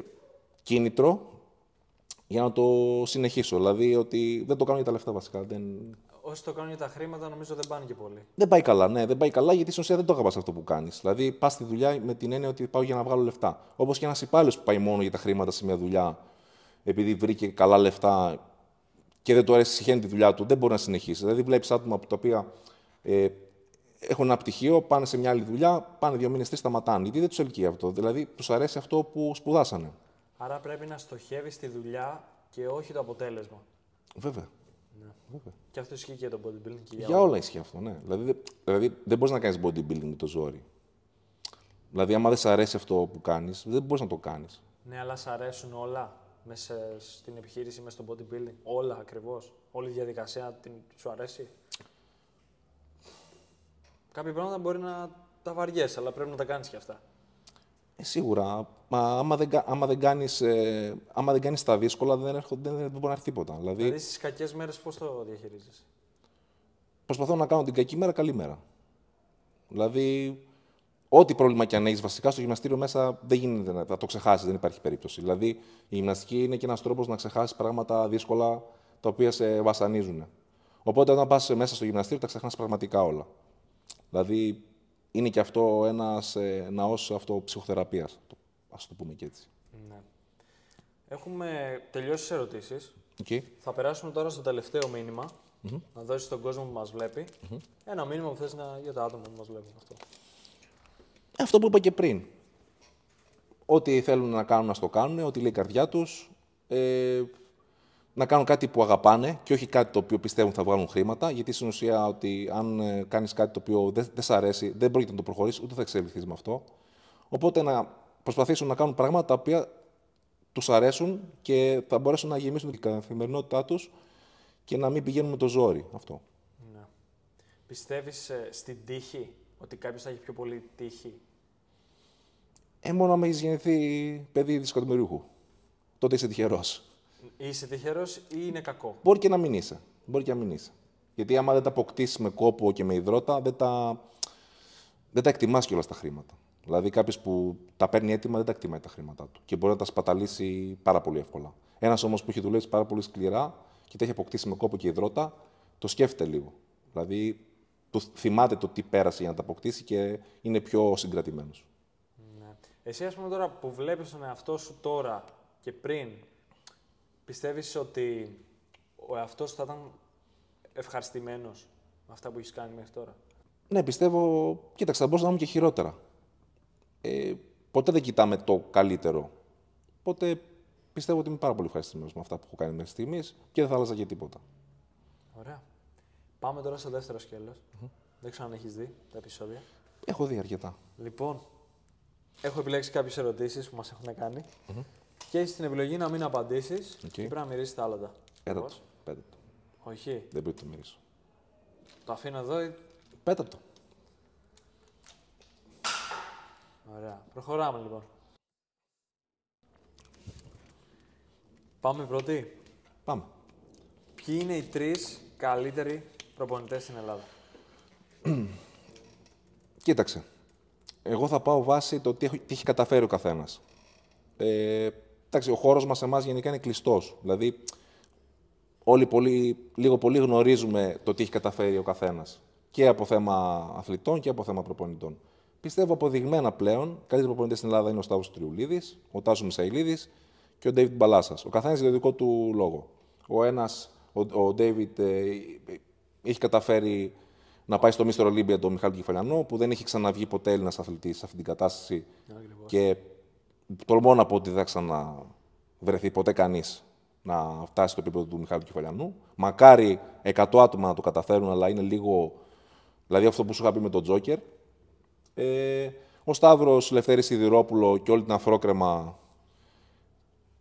κίνητρο για να το συνεχίσω. Δηλαδή ότι δεν το κάνω για τα λεφτά βασικά. Δεν όσοι το κάνουν για τα χρήματα, νομίζω δεν πάνε και πολύ. Δεν πάει καλά, ναι, δεν πάει καλά γιατί στην ουσία δεν το αγαπάς αυτό που κάνεις. Δηλαδή, πας στη δουλειά με την έννοια ότι πάω για να βγάλω λεφτά. Όπως και ένας υπάλληλος που πάει μόνο για τα χρήματα σε μια δουλειά, επειδή βρήκε καλά λεφτά και δεν του αρέσει, συχαίνει τη δουλειά του, δεν μπορεί να συνεχίσει. Δηλαδή, βλέπεις άτομα που τα οποία ε, έχουν ένα πτυχίο, πάνε σε μια άλλη δουλειά, πάνε δύο μήνες, τρεις σταματάνε. Γιατί δεν τους ελκύει αυτό. Δηλαδή, τους αρέσει αυτό που σπουδάσανε. Άρα πρέπει να στοχεύεις τη δουλειά και όχι το αποτέλεσμα. Βέβαια. Ναι. Και αυτό ισχύει και για το bodybuilding και για, όλα. ισχύει αυτό, ναι. Δηλαδή, δηλαδή δεν μπορείς να κάνεις bodybuilding με το ζόρι. Δηλαδή, άμα δεν σ' αρέσει αυτό που κάνεις, δεν μπορείς να το κάνεις. Ναι, αλλά σ' αρέσουν όλα μέσα στην επιχείρηση, μέσα στο bodybuilding. Όλα ακριβώς. Όλη η διαδικασία την... σου αρέσει. Κάποια πράγματα μπορεί να τα βαριέσαι, αλλά πρέπει να τα κάνεις και αυτά. Ε, σίγουρα. Μα άμα δεν, άμα δεν κάνεις, ε, άμα δεν κάνεις τα δύσκολα, δεν, δεν, δεν μπορεί να έρθει τίποτα. Δηλαδή, δηλαδή στις κακές μέρες πώς το διαχειρίζεις. Προσπαθώ να κάνω την κακή μέρα καλή μέρα. Δηλαδή, ό,τι πρόβλημα και αν έχεις βασικά στο γυμναστήριο μέσα δεν γίνεται να το ξεχάσεις, δεν υπάρχει περίπτωση. Δηλαδή, η γυμναστική είναι και ένας τρόπος να ξεχάσεις πράγματα δύσκολα τα οποία σε βασανίζουν. Οπότε, όταν πας μέσα στο γυμναστήριο, τα ξεχνάς πραγματικά όλα. Δηλαδή, είναι και αυτό ένας ε, ναός ψυχοθεραπείας, ας το πούμε και έτσι. Ναι. Έχουμε τελειώσεις τι ερωτήσεις. Θα περάσουμε τώρα στο τελευταίο να δώσεις στον κόσμο που μας βλεπει Ένα μήνυμα που θες να... για τα άτομα που μας βλέπουν αυτό. Ε, αυτό που είπα και πριν. Ό,τι θέλουν να κάνουν, να το κάνουν, ό,τι λέει η καρδιά τους. Ε, να κάνουν κάτι που αγαπάνε και όχι κάτι το οποίο πιστεύουν θα βγάλουν χρήματα. Γιατί στην ουσία, ότι αν ε, κάνεις κάτι το οποίο δεν, δεν σ' αρέσει, δεν πρόκειται να το προχωρήσεις, ούτε θα εξελιχθείς με αυτό. Οπότε να προσπαθήσουν να κάνουν πράγματα τα οποία τους αρέσουν και θα μπορέσουν να γεμίσουν την καθημερινότητά τους και να μην πηγαίνουν με το ζόρι αυτό. Ναι. Πιστεύεις ε, στην τύχη, ότι κάποιος θα έχει πιο πολύ τύχη. Ε, μόνο άμα έχεις γεννηθεί παιδί δισκοτημεριούχου. Τότε είσαι τυχερός. Είσαι τυχερός ή είναι κακό. Μπορεί και να μην είσαι. Μπορεί και να μην Γιατί άμα δεν τα αποκτήσεις με κόπο και με υδρότα, δεν τα, δεν τα εκτιμάς κιόλας τα χρήματα. Δηλαδή, κάποιος που τα παίρνει έτοιμα δεν τα εκτιμάει τα χρήματά του και μπορεί να τα σπαταλήσει πάρα πολύ εύκολα. Ένας όμως που έχει δουλέψει πάρα πολύ σκληρά και τα έχει αποκτήσει με κόπο και υδρότα, το σκέφτεται λίγο. Δηλαδή, το θυμάται το τι πέρασε για να τα αποκτήσει και είναι πιο συγκρατημένος. Ναι. Εσύ, ας πούμε, τώρα που βλέπεις τον εαυτό σου τώρα και πριν Πιστεύεις ότι ο εαυτός θα ήταν ευχαριστημένος με αυτά που έχεις κάνει μέχρι τώρα. Ναι, πιστεύω... Κοίταξε, θα μπορούσα να είμαι και χειρότερα. Ε, ποτέ δεν κοιτάμε το καλύτερο. Οπότε πιστεύω ότι είμαι πάρα πολύ ευχαριστημένος με αυτά που έχω κάνει μέχρι στιγμής και δεν θα άλλαζα και τίποτα. Ωραία. Πάμε τώρα στο δεύτερο Δεν ξέρω αν έχεις δει τα επεισόδια. Έχω δει αρκετά. Λοιπόν, έχω επιλέξει κάποιες ερωτήσεις που μας έχουν και στην επιλογή να μην απαντήσεις okay. και πρέπει να μυρίσει τα άλλα Πέτα το. Πέτα το. Όχι. Δεν πρέπει να το μυρίσω. Το αφήνω εδώ. Ή... Πέτα το. Ωραία. Προχωράμε λοιπόν. Πάμε πρώτοι. Πάμε. Ποιοι είναι οι τρεις καλύτεροι προπονητές στην Ελλάδα. Κοίταξε. Εγώ θα πάω βάσει το τι έχει καταφέρει ο καθένας. Ε, Εντάξει, ο χώρος μας εμάς γενικά είναι κλειστός. Δηλαδή, όλοι πολύ, λίγο πολύ γνωρίζουμε το τι έχει καταφέρει ο καθένας. Και από θέμα αθλητών και από θέμα προπονητών. Πιστεύω αποδειγμένα πλέον, καλύτερο προπονητές στην Ελλάδα είναι ο Σταύρος Τριουλίδης, ο Τάσος Μισαηλίδη και ο Ντέιβιτ Μπαλάσας. Ο καθένας για το δικό του λόγο. Ο ένας, ο Ντέιβιτ, ε, έχει καταφέρει να πάει στο Μίστερο Ολύμπια τον Μιχάλη Κεφαλιανό, που δεν έχει ξαναβγεί ποτέ Έλληνας αθλητής σε αυτή την κατάσταση. Ναι, και τολμώ να πω ότι δεν θα ξαναβρεθεί ποτέ κανείς να φτάσει στο επίπεδο του Μιχάλη Κεφαλιανού. Μακάρι 100 άτομα να το καταφέρουν, αλλά είναι λίγο. Δηλαδή αυτό που σου είχα πει με τον Τζόκερ. Ε, ο Σταύρος Λευτέρης Σιδηρόπουλο και όλη την αφρόκρεμα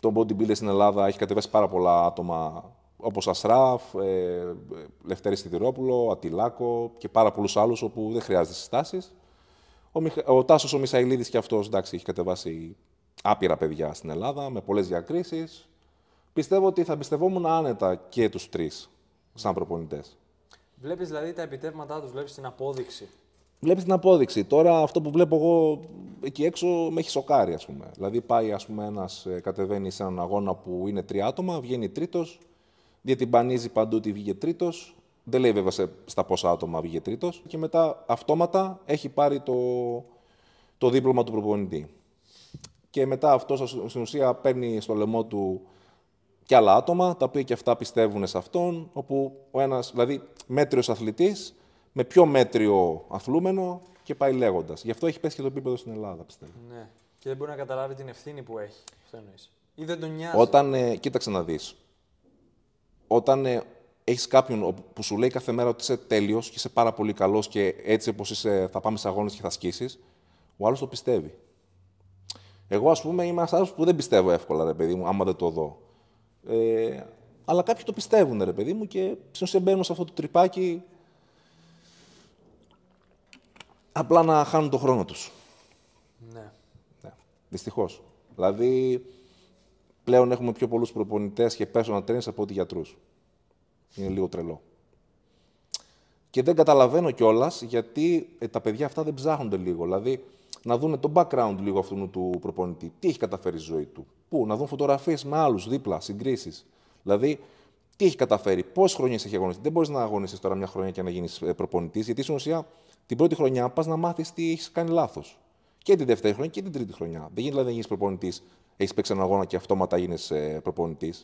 των bodybuilders στην Ελλάδα έχει κατεβάσει πάρα πολλά άτομα όπως Ασράφ, ε, Λευτέρης Σιδηρόπουλο, Ατιλάκο και πάρα πολλούς άλλους όπου δεν χρειάζεται συστάσεις. Ο, Μιχ... ο Τάσος ο και αυτός, εντάξει, έχει κατεβάσει άπειρα παιδιά στην Ελλάδα, με πολλές διακρίσεις. Πιστεύω ότι θα πιστευόμουν άνετα και τους τρεις σαν προπονητές. Βλέπεις δηλαδή τα επιτεύγματά τους, βλέπεις την απόδειξη. Βλέπεις την απόδειξη. Τώρα αυτό που βλέπω εγώ εκεί έξω με έχει σοκάρει ας πούμε. Δηλαδή πάει ας πούμε ένας ε, κατεβαίνει σε έναν αγώνα που είναι τρία άτομα, βγαίνει τρίτος, διατυμπανίζει παντού ότι βγήκε τρίτος, δεν λέει βέβαια στα πόσα άτομα βγήκε τρίτος και μετά αυτόματα έχει πάρει το, το δίπλωμα του προπονητή και μετά αυτό στην ουσία παίρνει στο λαιμό του και άλλα άτομα, τα οποία και αυτά πιστεύουν σε αυτόν, όπου ο ένας, δηλαδή μέτριος αθλητής, με πιο μέτριο αθλούμενο και πάει λέγοντας. Γι' αυτό έχει πέσει και το επίπεδο στην Ελλάδα, πιστεύω. Ναι. Και δεν μπορεί να καταλάβει την ευθύνη που έχει. Αυτό εννοείς. Ή δεν τον νοιάζει. Όταν, ε, κοίταξε να δεις. Όταν ε, έχεις κάποιον που σου λέει κάθε μέρα ότι είσαι τέλειος και είσαι πάρα πολύ καλός και έτσι όπως είσαι θα πάμε σε αγώνες και θα σκίσεις, ο άλλος το πιστεύει. Εγώ, ας πούμε, είμαι ένας που δεν πιστεύω εύκολα, ρε παιδί μου, άμα δεν το δω. Ε, αλλά κάποιοι το πιστεύουν, ρε παιδί μου, και ψήνω σε μπαίνουν σε αυτό το τρυπάκι απλά να χάνουν τον χρόνο τους. Ναι. ναι. Δυστυχώς. Δηλαδή, πλέον έχουμε πιο πολλούς προπονητές και να trainers από ό,τι γιατρούς. Είναι λίγο τρελό. Και δεν καταλαβαίνω κιόλας γιατί ε, τα παιδιά αυτά δεν ψάχνονται λίγο. Δηλαδή, να δουν το background λίγο αυτού του προπονητή. Τι έχει καταφέρει η ζωή του. Πού, να δουν φωτογραφίες με άλλους δίπλα, συγκρίσεις. Δηλαδή, τι έχει καταφέρει, πόσες χρονιές έχει αγωνιστεί. Δεν μπορείς να αγωνιστείς τώρα μια χρονιά και να γίνεις ε, προπονητής, γιατί στην ουσία την πρώτη χρονιά πας να μάθεις τι έχεις κάνει λάθος. Και την δεύτερη χρονιά και την τρίτη χρονιά. Δεν γίνεται δηλαδή να γίνεις προπονητής, έχεις παίξει έναν αγώνα και αυτόματα γίνεις ε, προπονητής.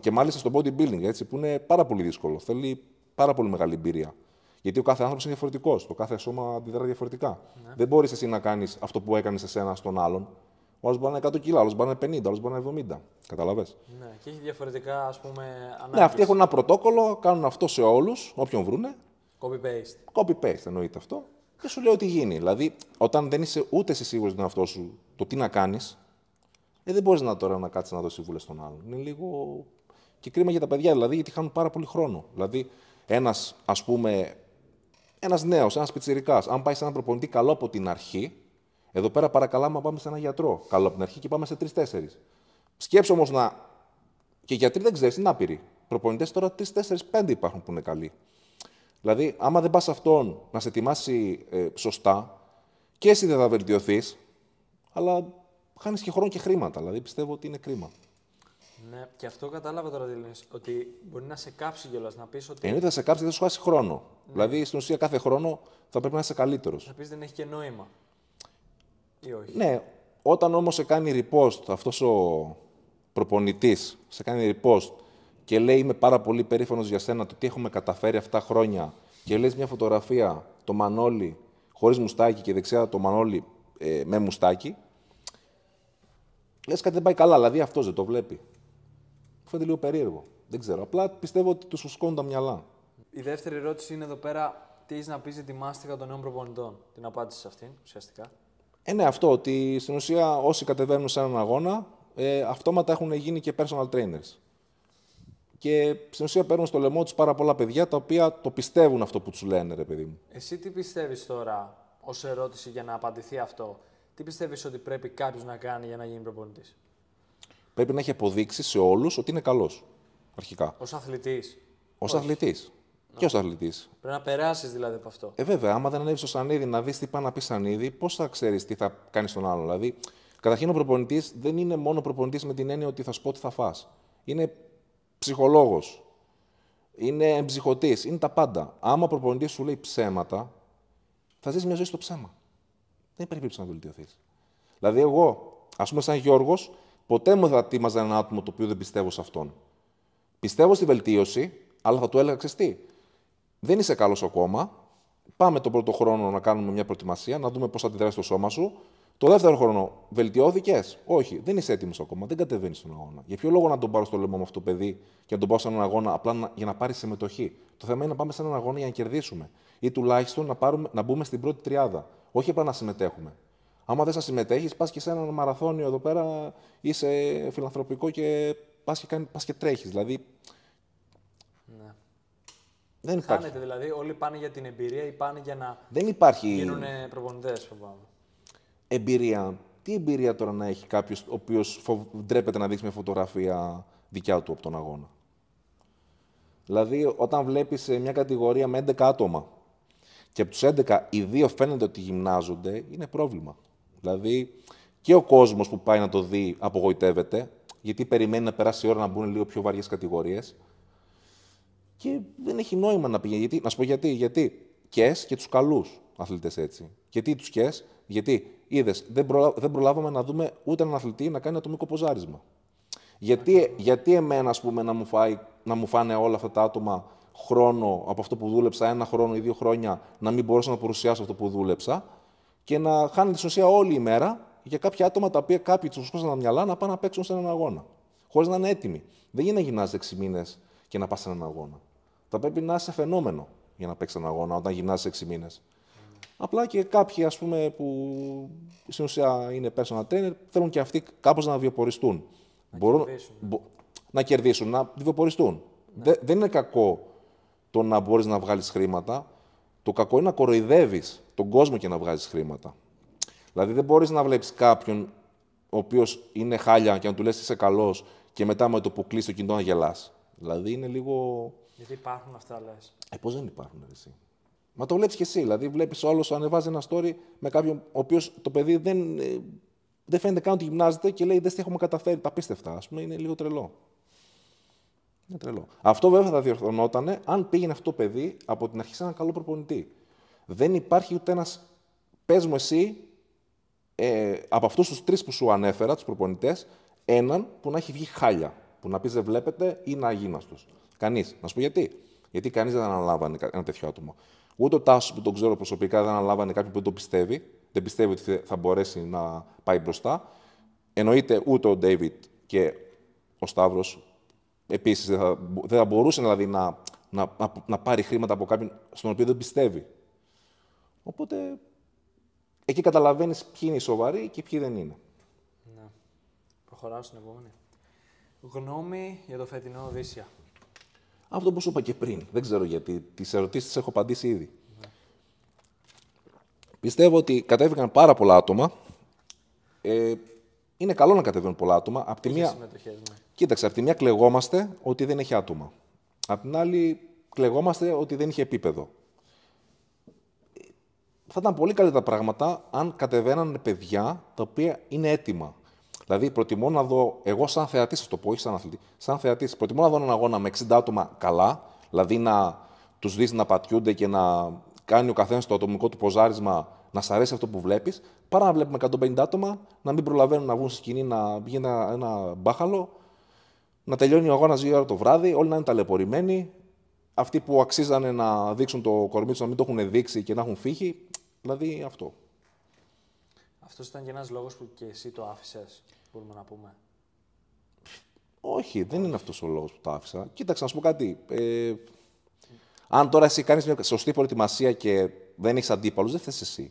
Και, μάλιστα στο bodybuilding, έτσι, που είναι πάρα πολύ δύσκολο. Θέλει πάρα πολύ μεγάλη εμπειρία. Γιατί ο κάθε άνθρωπος είναι διαφορετικός. Το κάθε σώμα αντιδρά διαφορετικά. Ναι. Δεν μπορείς εσύ να κάνεις αυτό που έκανες εσένα στον άλλον. Ο άλλος μπορεί να είναι 100 κιλά, ο άλλος μπορεί να είναι 50, ο άλλος μπορεί να είναι 70. Καταλαβέ. Ναι, και έχει διαφορετικά ας πούμε, ανάγκες. Ναι, αυτοί έχουν ένα πρωτόκολλο, κάνουν αυτό σε όλους, όποιον βρούνε. Copy-paste. Copy-paste εννοείται αυτό. Και σου λέω τι γίνει. Δηλαδή, όταν δεν είσαι ούτε εσύ σίγουρος τον εαυτό σου το τι να κάνεις, ε, δεν μπορείς να τώρα να κάτσεις να δώσεις βούλε στον άλλον. Είναι λίγο. και κρίμα για τα παιδιά δηλαδή, γιατί χάνουν πάρα πολύ χρόνο. Δηλαδή, ένας ας πούμε ένας νέος, ένας πιτσυρικά, αν πάει σε έναν προπονητή καλό από την αρχή, εδώ πέρα παρακαλάμε να πάμε σε έναν γιατρό καλό από την αρχή και πάμε σε τρει-τέσσερι. Σκέψω όμως να. Και γιατροί δεν ξέρεις, είναι άπειροι. Προπονητές τώρα τρει-τέσσερι-πέντε υπάρχουν που είναι καλοί. Δηλαδή, άμα δεν πας αυτόν να σε ετοιμάσει ε, σωστά, και εσύ δεν θα βελτιωθείς, αλλά χάνεις και χρόνο και χρήματα. Δηλαδή, πιστεύω ότι είναι κρίμα. Ναι, και αυτό κατάλαβα τώρα δηλαδή, ότι μπορεί να σε κάψει κιόλας να πεις ότι. Εννοείται να σε κάψει δεν σου χάσει χρόνο. Ναι. Δηλαδή στην ουσία κάθε χρόνο θα πρέπει να είσαι καλύτερος. Θα πεις δεν έχει και νόημα. Ή όχι. Ναι, όταν όμως σε κάνει repost αυτός ο προπονητής, σε κάνει repost και λέει Είμαι πάρα πολύ περήφανος για σένα το τι έχουμε καταφέρει αυτά χρόνια. Και λες μια φωτογραφία το Μανώλη χωρίς μουστάκι και δεξιά το Μανώλη ε, με μουστάκι. Λες κάτι δεν πάει καλά, δηλαδή αυτός δεν το βλέπει φαίνεται λίγο περίεργο. Δεν ξέρω. Απλά πιστεύω ότι του φουσκώνουν τα μυαλά. Η δεύτερη ερώτηση είναι εδώ πέρα τι έχεις να πεις για τη μάστιγα των νέων προπονητών. Την απάντηση σε αυτήν ουσιαστικά. Ε, ναι, αυτό. Ότι στην ουσία όσοι κατεβαίνουν σε έναν αγώνα, ε, αυτόματα έχουν γίνει και personal trainers. Και στην ουσία παίρνουν στο λαιμό τους πάρα πολλά παιδιά τα οποία το πιστεύουν αυτό που τους λένε, ρε παιδί μου. Εσύ τι πιστεύεις τώρα ως ερώτηση για να απαντηθεί αυτό, τι πιστεύεις ότι πρέπει κάποιος να κάνει για να γίνει προπονητής πρέπει να έχει αποδείξει σε όλους ότι είναι καλός. Αρχικά. Ως αθλητής. Ως αθλητή. Και ω αθλητής. Πρέπει να περάσεις δηλαδή από αυτό. Ε, βέβαια, άμα δεν ανέβεις στο σανίδι να δεις τι πάει να πει σανίδι, πώς θα ξέρεις τι θα κάνεις στον άλλον. Δηλαδή, καταρχήν ο προπονητής δεν είναι μόνο προπονητής με την έννοια ότι θα σου πω τι θα φά. Είναι ψυχολόγος. Είναι εμψυχωτής. Είναι τα πάντα. Άμα ο προπονητής σου λέει ψέματα, θα ζεις μια ζωή στο ψέμα. Δεν υπάρχει περίπτωση να βελτιωθείς. Δηλαδή, εγώ, ας πούμε, σαν Γιώργος, Ποτέ μου θα τίμαζα ένα άτομο το οποίο δεν πιστεύω σε αυτόν. Πιστεύω στη βελτίωση, αλλά θα του έλεγα ξεστή. Δεν είσαι καλός ακόμα. Πάμε τον πρώτο χρόνο να κάνουμε μια προετοιμασία, να δούμε πώς θα αντιδράσει το σώμα σου. Το δεύτερο χρόνο, βελτιώθηκες. Όχι, δεν είσαι έτοιμος ακόμα. Δεν κατεβαίνεις στον αγώνα. Για ποιο λόγο να τον πάρω στο λαιμό με αυτό το παιδί και να τον πάω σε έναν αγώνα απλά για να πάρει συμμετοχή. Το θέμα είναι να πάμε σε έναν αγώνα για να κερδίσουμε. Ή τουλάχιστον να, πάρουμε, να μπούμε στην πρώτη τριάδα. Όχι απλά να συμμετέχουμε. Άμα δεν σας συμμετέχεις, πας και σε έναν μαραθώνιο εδώ πέρα, είσαι φιλανθρωπικό και πας και, και τρέχεις. Δηλαδή. Ναι. Δεν υπάρχει. Χάνεται δηλαδή, όλοι πάνε για την εμπειρία ή πάνε για να δεν υπάρχει... γίνουν ε, προπονητές, φοβάμαι. Εμπειρία. Τι εμπειρία τώρα να έχει κάποιος ο οποίος φοβ... ντρέπεται να δείξει μια φωτογραφία δικιά του από τον αγώνα. Δηλαδή, όταν βλέπεις ε, μια κατηγορία με 11 άτομα και από τους 11 οι δύο φαίνεται ότι γυμνάζονται, είναι πρόβλημα. Δηλαδή και ο κόσμος που πάει να το δει απογοητεύεται, γιατί περιμένει να περάσει η ώρα να μπουν λίγο πιο βαριές κατηγορίες. Και δεν έχει νόημα να πηγαίνει. Γιατί, να σου πω γιατί. Γιατί και τους καλούς αθλητές έτσι. Γιατί τους κες, γιατί είδες, δεν, προλα... προλάβαμε να δούμε ούτε έναν αθλητή να κάνει ατομικό ποζάρισμα. Γιατί, γιατί εμένα, ας πούμε, να μου, φάει, να μου φάνε όλα αυτά τα άτομα χρόνο από αυτό που δούλεψα, ένα χρόνο ή δύο χρόνια, να μην μπορούσα να παρουσιάσω αυτό που δούλεψα, και να χάνει τη ουσία όλη η μέρα για κάποια άτομα τα οποία κάποιοι τους σκούσαν τα μυαλά να πάνε να παίξουν σε έναν αγώνα. Χωρίς να είναι έτοιμοι. Δεν γίνεται να γυρνάς 6 μήνες και να πας σε έναν αγώνα. Θα πρέπει να είσαι φαινόμενο για να παίξεις έναν αγώνα όταν σε 6 μήνες. Απλά και κάποιοι ας πούμε, που στην ουσία είναι personal trainer θέλουν και αυτοί κάπως να βιοποριστούν. Να Μπορούν... κερδίσουν. Να κερδίσουν, να βιοποριστούν. Ναι. Δεν είναι κακό το να μπορείς να βγάλεις χρήματα. Το κακό είναι να κοροϊδεύεις τον κόσμο και να βγάζεις χρήματα. Δηλαδή δεν μπορείς να βλέπεις κάποιον ο οποίος είναι χάλια και να του λες είσαι καλός και μετά με το που κλείσει το κινητό να γελάς. Δηλαδή είναι λίγο. Γιατί υπάρχουν αυτά, λες. Ε, πώς δεν υπάρχουν, εσύ. Μα το βλέπεις και εσύ. Δηλαδή, βλέπεις ο σου ανεβάζει ένα story με κάποιον ο οποίος το παιδί δεν, ε, δεν φαίνεται καν ότι γυμνάζεται και λέει Δεν τι έχουμε καταφέρει. Τα πίστευτα, ας πούμε, είναι λίγο τρελό. Είναι τρελό. Αυτό βέβαια θα διορθωνόταν αν πήγαινε αυτό το παιδί από την αρχή σε έναν καλό προπονητή. Δεν υπάρχει ούτε ένας. Πες μου εσύ, ε, από αυτούς τους τρεις που σου ανέφερα, τους προπονητές, έναν που να έχει βγει χάλια. Που να πει δεν βλέπετε ή να αγίναστο. Κανείς. Να σου πω γιατί. Γιατί κανείς δεν αναλάμβανε ένα τέτοιο άτομο. Ούτε ο Τάσος που τον ξέρω προσωπικά δεν αναλάμβανε κάποιον που δεν το πιστεύει. Δεν πιστεύει ότι θα μπορέσει να πάει μπροστά. Εννοείται ούτε ο Ντέιβιτ και ο Σταύρος επίσης δεν, θα, μπορούσε δηλαδή, να, να, να, να πάρει χρήματα από κάποιον στον οποίο δεν πιστεύει. Οπότε εκεί καταλαβαίνεις ποιοι είναι οι σοβαροί και ποιοι δεν είναι. Ναι. Προχωράω στην επόμενη. Γνώμη για το φετινό Οδύσσια. Αυτό που σου είπα και πριν. Δεν ξέρω γιατί. Τις ερωτήσεις έχω απαντήσει ήδη. Ναι. Πιστεύω ότι κατέβηκαν πάρα πολλά άτομα. Ε, είναι καλό να κατεβαίνουν πολλά άτομα. Από τη Ναι. Κοίταξε, από τη μια κλεγόμαστε ότι δεν έχει άτομα. Απ' την άλλη κλεγόμαστε ότι δεν είχε επίπεδο. Θα ήταν πολύ καλύτερα τα πράγματα αν κατεβαίναν παιδιά τα οποία είναι έτοιμα. Δηλαδή, προτιμώ να δω, εγώ σαν θεατής, αυτό το πω, όχι σαν αθλητή, σαν θεατής, προτιμώ να δω έναν αγώνα με 60 άτομα καλά, δηλαδή να τους δεις να πατιούνται και να κάνει ο καθένας το ατομικό του ποζάρισμα να σ' αρέσει αυτό που βλέπεις, παρά να βλέπουμε 150 άτομα να μην προλαβαίνουν να βγουν στη σκηνή να βγει ένα μπάχαλο να τελειώνει ο αγώνας δύο ώρα το βράδυ, όλοι να είναι ταλαιπωρημένοι. Αυτοί που αξίζανε να δείξουν το κορμί τους να μην το έχουν δείξει και να έχουν φύγει. Δηλαδή αυτό. Αυτός ήταν και ένας λόγος που και εσύ το άφησες, μπορούμε να πούμε. Όχι, δεν είναι αυτός ο λόγος που το άφησα. Κοίταξε, να σου πω κάτι. Ε, αν τώρα εσύ κάνεις μια σωστή προετοιμασία και δεν έχεις αντίπαλους, δεν θες εσύ.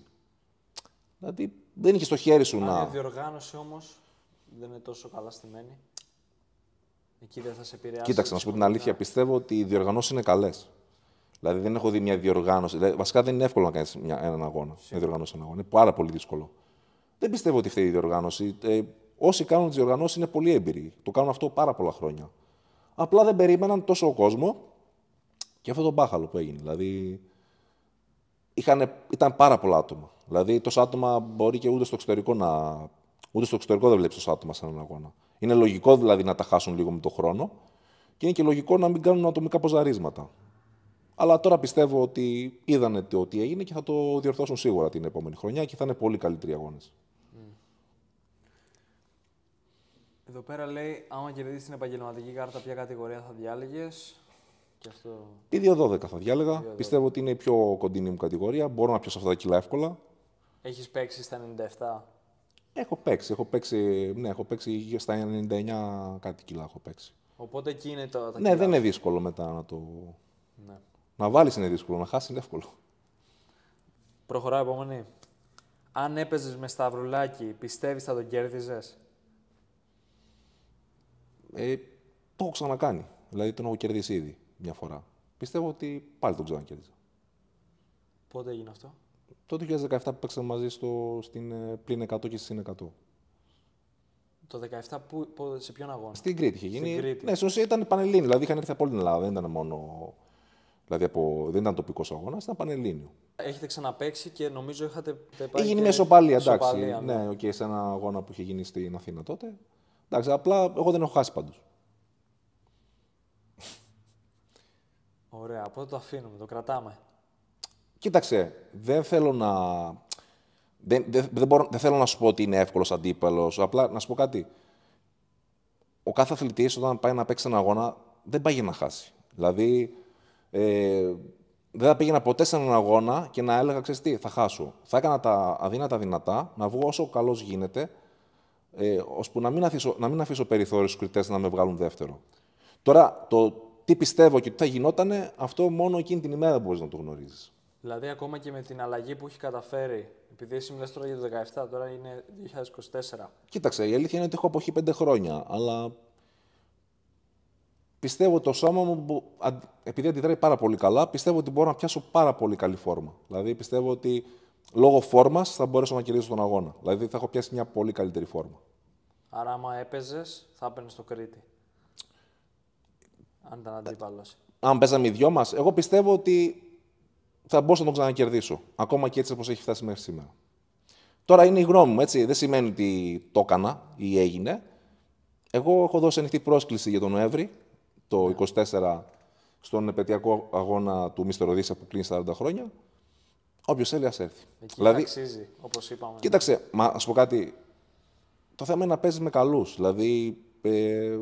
Δηλαδή δεν είχε το χέρι σου Άρα, να. Η διοργάνωση όμως δεν είναι τόσο καλά στημένη. Εκεί δεν θα σε επηρεάσει. Κοίταξε, να σου πω την αλήθεια. Πιστεύω ότι οι διοργανώσεις είναι καλές. Δηλαδή δεν έχω δει μια διοργάνωση. Δηλαδή, βασικά δεν είναι εύκολο να κάνεις έναν αγώνα. Να διοργανώσει έναν αγώνα. Είναι πάρα πολύ δύσκολο. Δεν πιστεύω ότι φταίει η διοργάνωση. Ε, όσοι κάνουν τις διοργανώσεις είναι πολύ έμπειροι. Το κάνουν αυτό πάρα πολλά χρόνια. Απλά δεν περίμεναν τόσο κόσμο και αυτό το μπάχαλο που έγινε. Δηλαδή είχαν, ήταν πάρα πολλά άτομα. Δηλαδή τόσα άτομα μπορεί και ούτε στο εξωτερικό να. Ούτε στο εξωτερικό δεν βλέπεις τόσα άτομα σε έναν αγώνα. Είναι λογικό δηλαδή να τα χάσουν λίγο με τον χρόνο και είναι και λογικό να μην κάνουν ατομικά ποζαρίσματα. Αλλά τώρα πιστεύω ότι είδανε ότι έγινε και θα το διορθώσουν σίγουρα την επόμενη χρονιά και θα είναι πολύ καλύτεροι αγώνες. Mm. Εδώ πέρα λέει, άμα κερδίσεις την επαγγελματική κάρτα, ποια κατηγορία θα διάλεγες. Αυτό... 2-12 θα διαλεγα Πιστεύω ότι είναι η πιο κοντινή μου κατηγορία. Μπορώ να σε αυτά τα κιλά εύκολα. Έχεις παίξει στα 97. Έχω παίξει, έχω παίξει, ναι, έχω παίξει στα 99 κάτι κιλά έχω παίξει. Οπότε εκεί είναι το, τα Ναι, δεν είναι δύσκολο μετά να το... Ναι. Να βάλεις είναι δύσκολο, να χάσεις είναι εύκολο. Προχωράει επόμενη. Αν έπαιζες με σταυρουλάκι πιστεύεις θα τον κέρδιζες? Ε, το έχω ξανακάνει. Δηλαδή τον έχω κερδίσει ήδη μια φορά. Πιστεύω ότι πάλι τον ξανακέρδιζα. Πότε έγινε αυτό? Το 2017 που παίξαμε μαζί στο, στην ε, πλήν 100 και στην 100. Το 2017 που, σε ποιον αγώνα. Στην Κρήτη είχε γίνει. Στην Κρήτη. Ναι, στην ήταν πανελλήνιο. Δηλαδή είχαν έρθει από όλη την Ελλάδα. Δεν ήταν μόνο. Δηλαδή από... δεν ήταν τοπικός αγώνας, ήταν πανελλήνιο. Έχετε ξαναπέξει και νομίζω είχατε Έχει γίνει και... μια εντάξει. Σοπαλία, ναι, okay, ναι, σε ένα αγώνα που είχε γίνει στην Αθήνα τότε. Εντάξει, απλά εγώ δεν έχω χάσει πάντως. Ωραία, από το αφήνουμε, το κρατάμε. Κοίταξε, δεν θέλω να. Δεν, δεν, δεν, μπορώ, δεν θέλω να σου πω ότι είναι εύκολος αντίπαλος. Απλά να σου πω κάτι. Ο κάθε αθλητής, όταν πάει να παίξει έναν αγώνα, δεν πάει για να χάσει. Δηλαδή, ε, δεν θα πήγαινα ποτέ σε έναν αγώνα και να έλεγα: Ξέρετε τι, θα χάσω. Θα έκανα τα αδύνατα δυνατά, να βγω όσο καλός γίνεται, ε, ώσπου να μην αφήσω, να μην αφήσω περιθώριο στους κριτές να με βγάλουν δεύτερο. Τώρα, το τι πιστεύω και τι θα γινότανε, αυτό μόνο εκείνη την ημέρα μπορείς να το γνωρίζεις. Δηλαδή, ακόμα και με την αλλαγή που έχει καταφέρει, επειδή εσύ μιλάς τώρα για το 2017, τώρα είναι 2024. Κοίταξε, η αλήθεια είναι ότι έχω αποχή πέντε χρόνια, αλλά πιστεύω το σώμα μου, επειδή αντιδράει πάρα πολύ καλά, πιστεύω ότι μπορώ να πιάσω πάρα πολύ καλή φόρμα. Δηλαδή, πιστεύω ότι λόγω φόρμας θα μπορέσω να κερδίσω τον αγώνα. Δηλαδή, θα έχω πιάσει μια πολύ καλύτερη φόρμα. Άρα, άμα έπαιζες, θα έπαιρνες το Κρήτη. Αν ήταν αντίπαλος. Αν παίζαμε οι δυο μας, εγώ πιστεύω ότι θα μπορούσα να τον ξανακερδίσω. Ακόμα και έτσι όπως έχει φτάσει μέχρι σήμερα. Τώρα είναι η γνώμη μου, έτσι. Δεν σημαίνει ότι το έκανα ή έγινε. Εγώ έχω δώσει ανοιχτή πρόσκληση για τον Νοέμβρη, το 24, στον επαιτειακό αγώνα του Μίστερ Οδύσσα που κλείνει 40 χρόνια. Όποιος θέλει, ας έρθει. Εκεί δηλαδή, αξίζει, όπως είπαμε. Κοίταξε, μα, ας πω κάτι. Το θέμα είναι να παίζεις με καλούς. Δηλαδή, ε,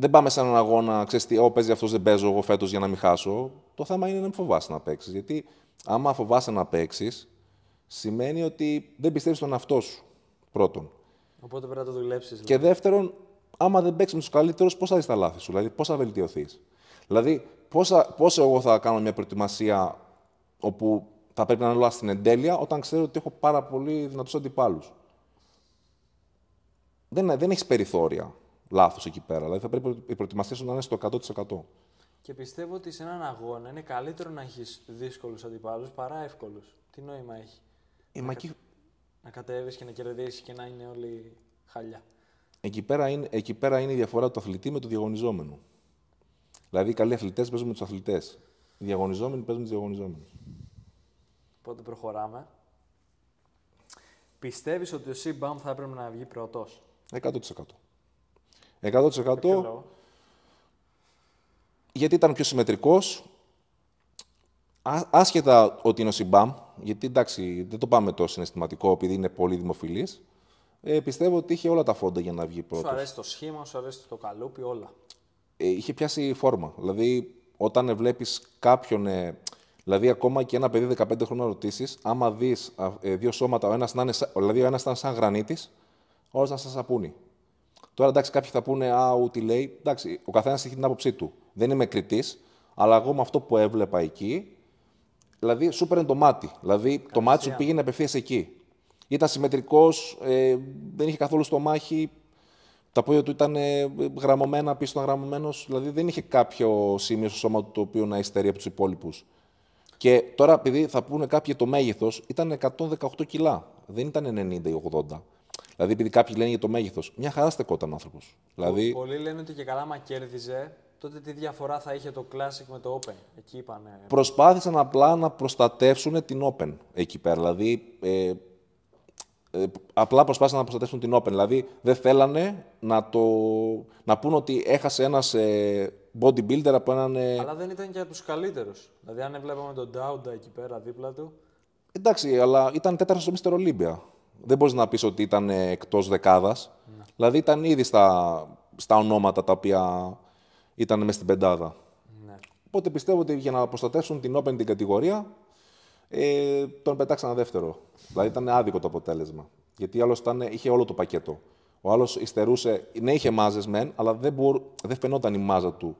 δεν πάμε σε έναν αγώνα, ξέρεις τι, παίζει αυτό, δεν παίζω εγώ φέτος για να μην χάσω. Το θέμα είναι να μην φοβάσαι να παίξεις. Γιατί άμα φοβάσαι να παίξεις, σημαίνει ότι δεν πιστεύεις στον εαυτό σου. Πρώτον. Οπότε πρέπει να το δουλέψεις. Και δηλαδή. δεύτερον, άμα δεν παίξεις με τους καλύτερους, πώ θα δεις τα λάθη σου, δηλαδή πώ θα βελτιωθείς. Δηλαδή, πώ εγώ θα κάνω μια προετοιμασία όπου θα πρέπει να είναι όλα στην εντέλεια, όταν ξέρω ότι έχω πάρα πολύ δυνατούς αντιπάλους. Δεν, δεν έχεις περιθώρια λάθος εκεί πέρα. Δηλαδή θα πρέπει οι προετοιμασίες να είναι στο 100%. Και πιστεύω ότι σε έναν αγώνα είναι καλύτερο να έχεις δύσκολους αντιπάλους παρά εύκολους. Τι νόημα έχει. Ε, να, να κατέβεις και να κερδίσεις και να είναι όλοι χαλιά. Εκεί πέρα, είναι, εκεί πέρα είναι η διαφορά του αθλητή με του διαγωνιζόμενου. Δηλαδή, οι καλοί αθλητές παίζουν με τους αθλητές. Οι διαγωνιζόμενοι παίζουν με τους διαγωνιζόμενους. Οπότε προχωράμε. Πιστεύεις ότι ο Σιμπαμ θα έπρεπε να βγει πρώτο. 100%. 100%. Γιατί ήταν πιο συμμετρικός. Άσχετα ότι είναι ο Σιμπάμ, γιατί εντάξει δεν το πάμε τόσο συναισθηματικό επειδή είναι πολύ δημοφιλής. Ε, πιστεύω ότι είχε όλα τα φόντα για να βγει πρώτος. Σου αρέσει το σχήμα, σου αρέσει το καλούπι, όλα. Ε, είχε πιάσει φόρμα. Δηλαδή, όταν βλέπεις κάποιον. Ε, δηλαδή, ακόμα και ένα παιδί 15 χρόνων ρωτήσεις, άμα δεις ε, δύο σώματα, ο ένας να δηλαδή ήταν σαν γρανίτης, ο θα ήταν σαν σαπούνι. Τώρα εντάξει, κάποιοι θα πούνε «Α, τι λέει. Εντάξει, ο καθένας έχει την άποψή του. Δεν είμαι κριτής, αλλά εγώ με αυτό που έβλεπα εκεί, δηλαδή σου έπαιρνε το μάτι. Δηλαδή το μάτι σου πήγαινε απευθείας εκεί. Ήταν συμμετρικός, ε, δεν είχε καθόλου στο μάχη. Τα πόδια του ήταν ε, γραμμωμένα, πίσω γραμμωμένος. Δηλαδή δεν είχε κάποιο σημείο στο σώμα του το οποίο να υστερεί από τους υπόλοιπους. Και τώρα, επειδή θα πούνε κάποιοι το μέγεθος, ήταν 118 κιλά. Δεν ήταν 90 ή 80. Δηλαδή, επειδή κάποιοι λένε για το μέγεθος, μια χαρά στεκόταν ο άνθρωπος. Δηλαδή... Πολλοί λένε ότι και καλά, μα κέρδιζε, τότε τι διαφορά θα είχε το Classic με το Open. Εκεί είπανε. Προσπάθησαν απλά να προστατεύσουν την Open εκεί πέρα. Δηλαδή, ε, ε απλά προσπάθησαν να προστατεύσουν την Open. Δηλαδή, δεν θέλανε να, το, να πούνε ότι έχασε ένας ε, bodybuilder από έναν. Ε, αλλά δεν ήταν και από τους καλύτερους. Δηλαδή, αν βλέπαμε τον Ντάουντα εκεί πέρα δίπλα του. Εντάξει, αλλά ήταν τέταρτος στο δεν μπορείς να πεις ότι ήταν εκτός δεκάδας. Ναι. Δηλαδή ήταν ήδη στα, στα ονόματα τα οποία ήταν μέσα στην πεντάδα. Ναι. Οπότε πιστεύω ότι για να προστατεύσουν την Open την κατηγορία, ε, τον πετάξανε δεύτερο. Δηλαδή ήταν άδικο το αποτέλεσμα. Γιατί άλλος είχε όλο το πακέτο. Ο άλλος υστερούσε, ναι, είχε μάζες μεν, αλλά δεν, δεν φαινόταν η μάζα του.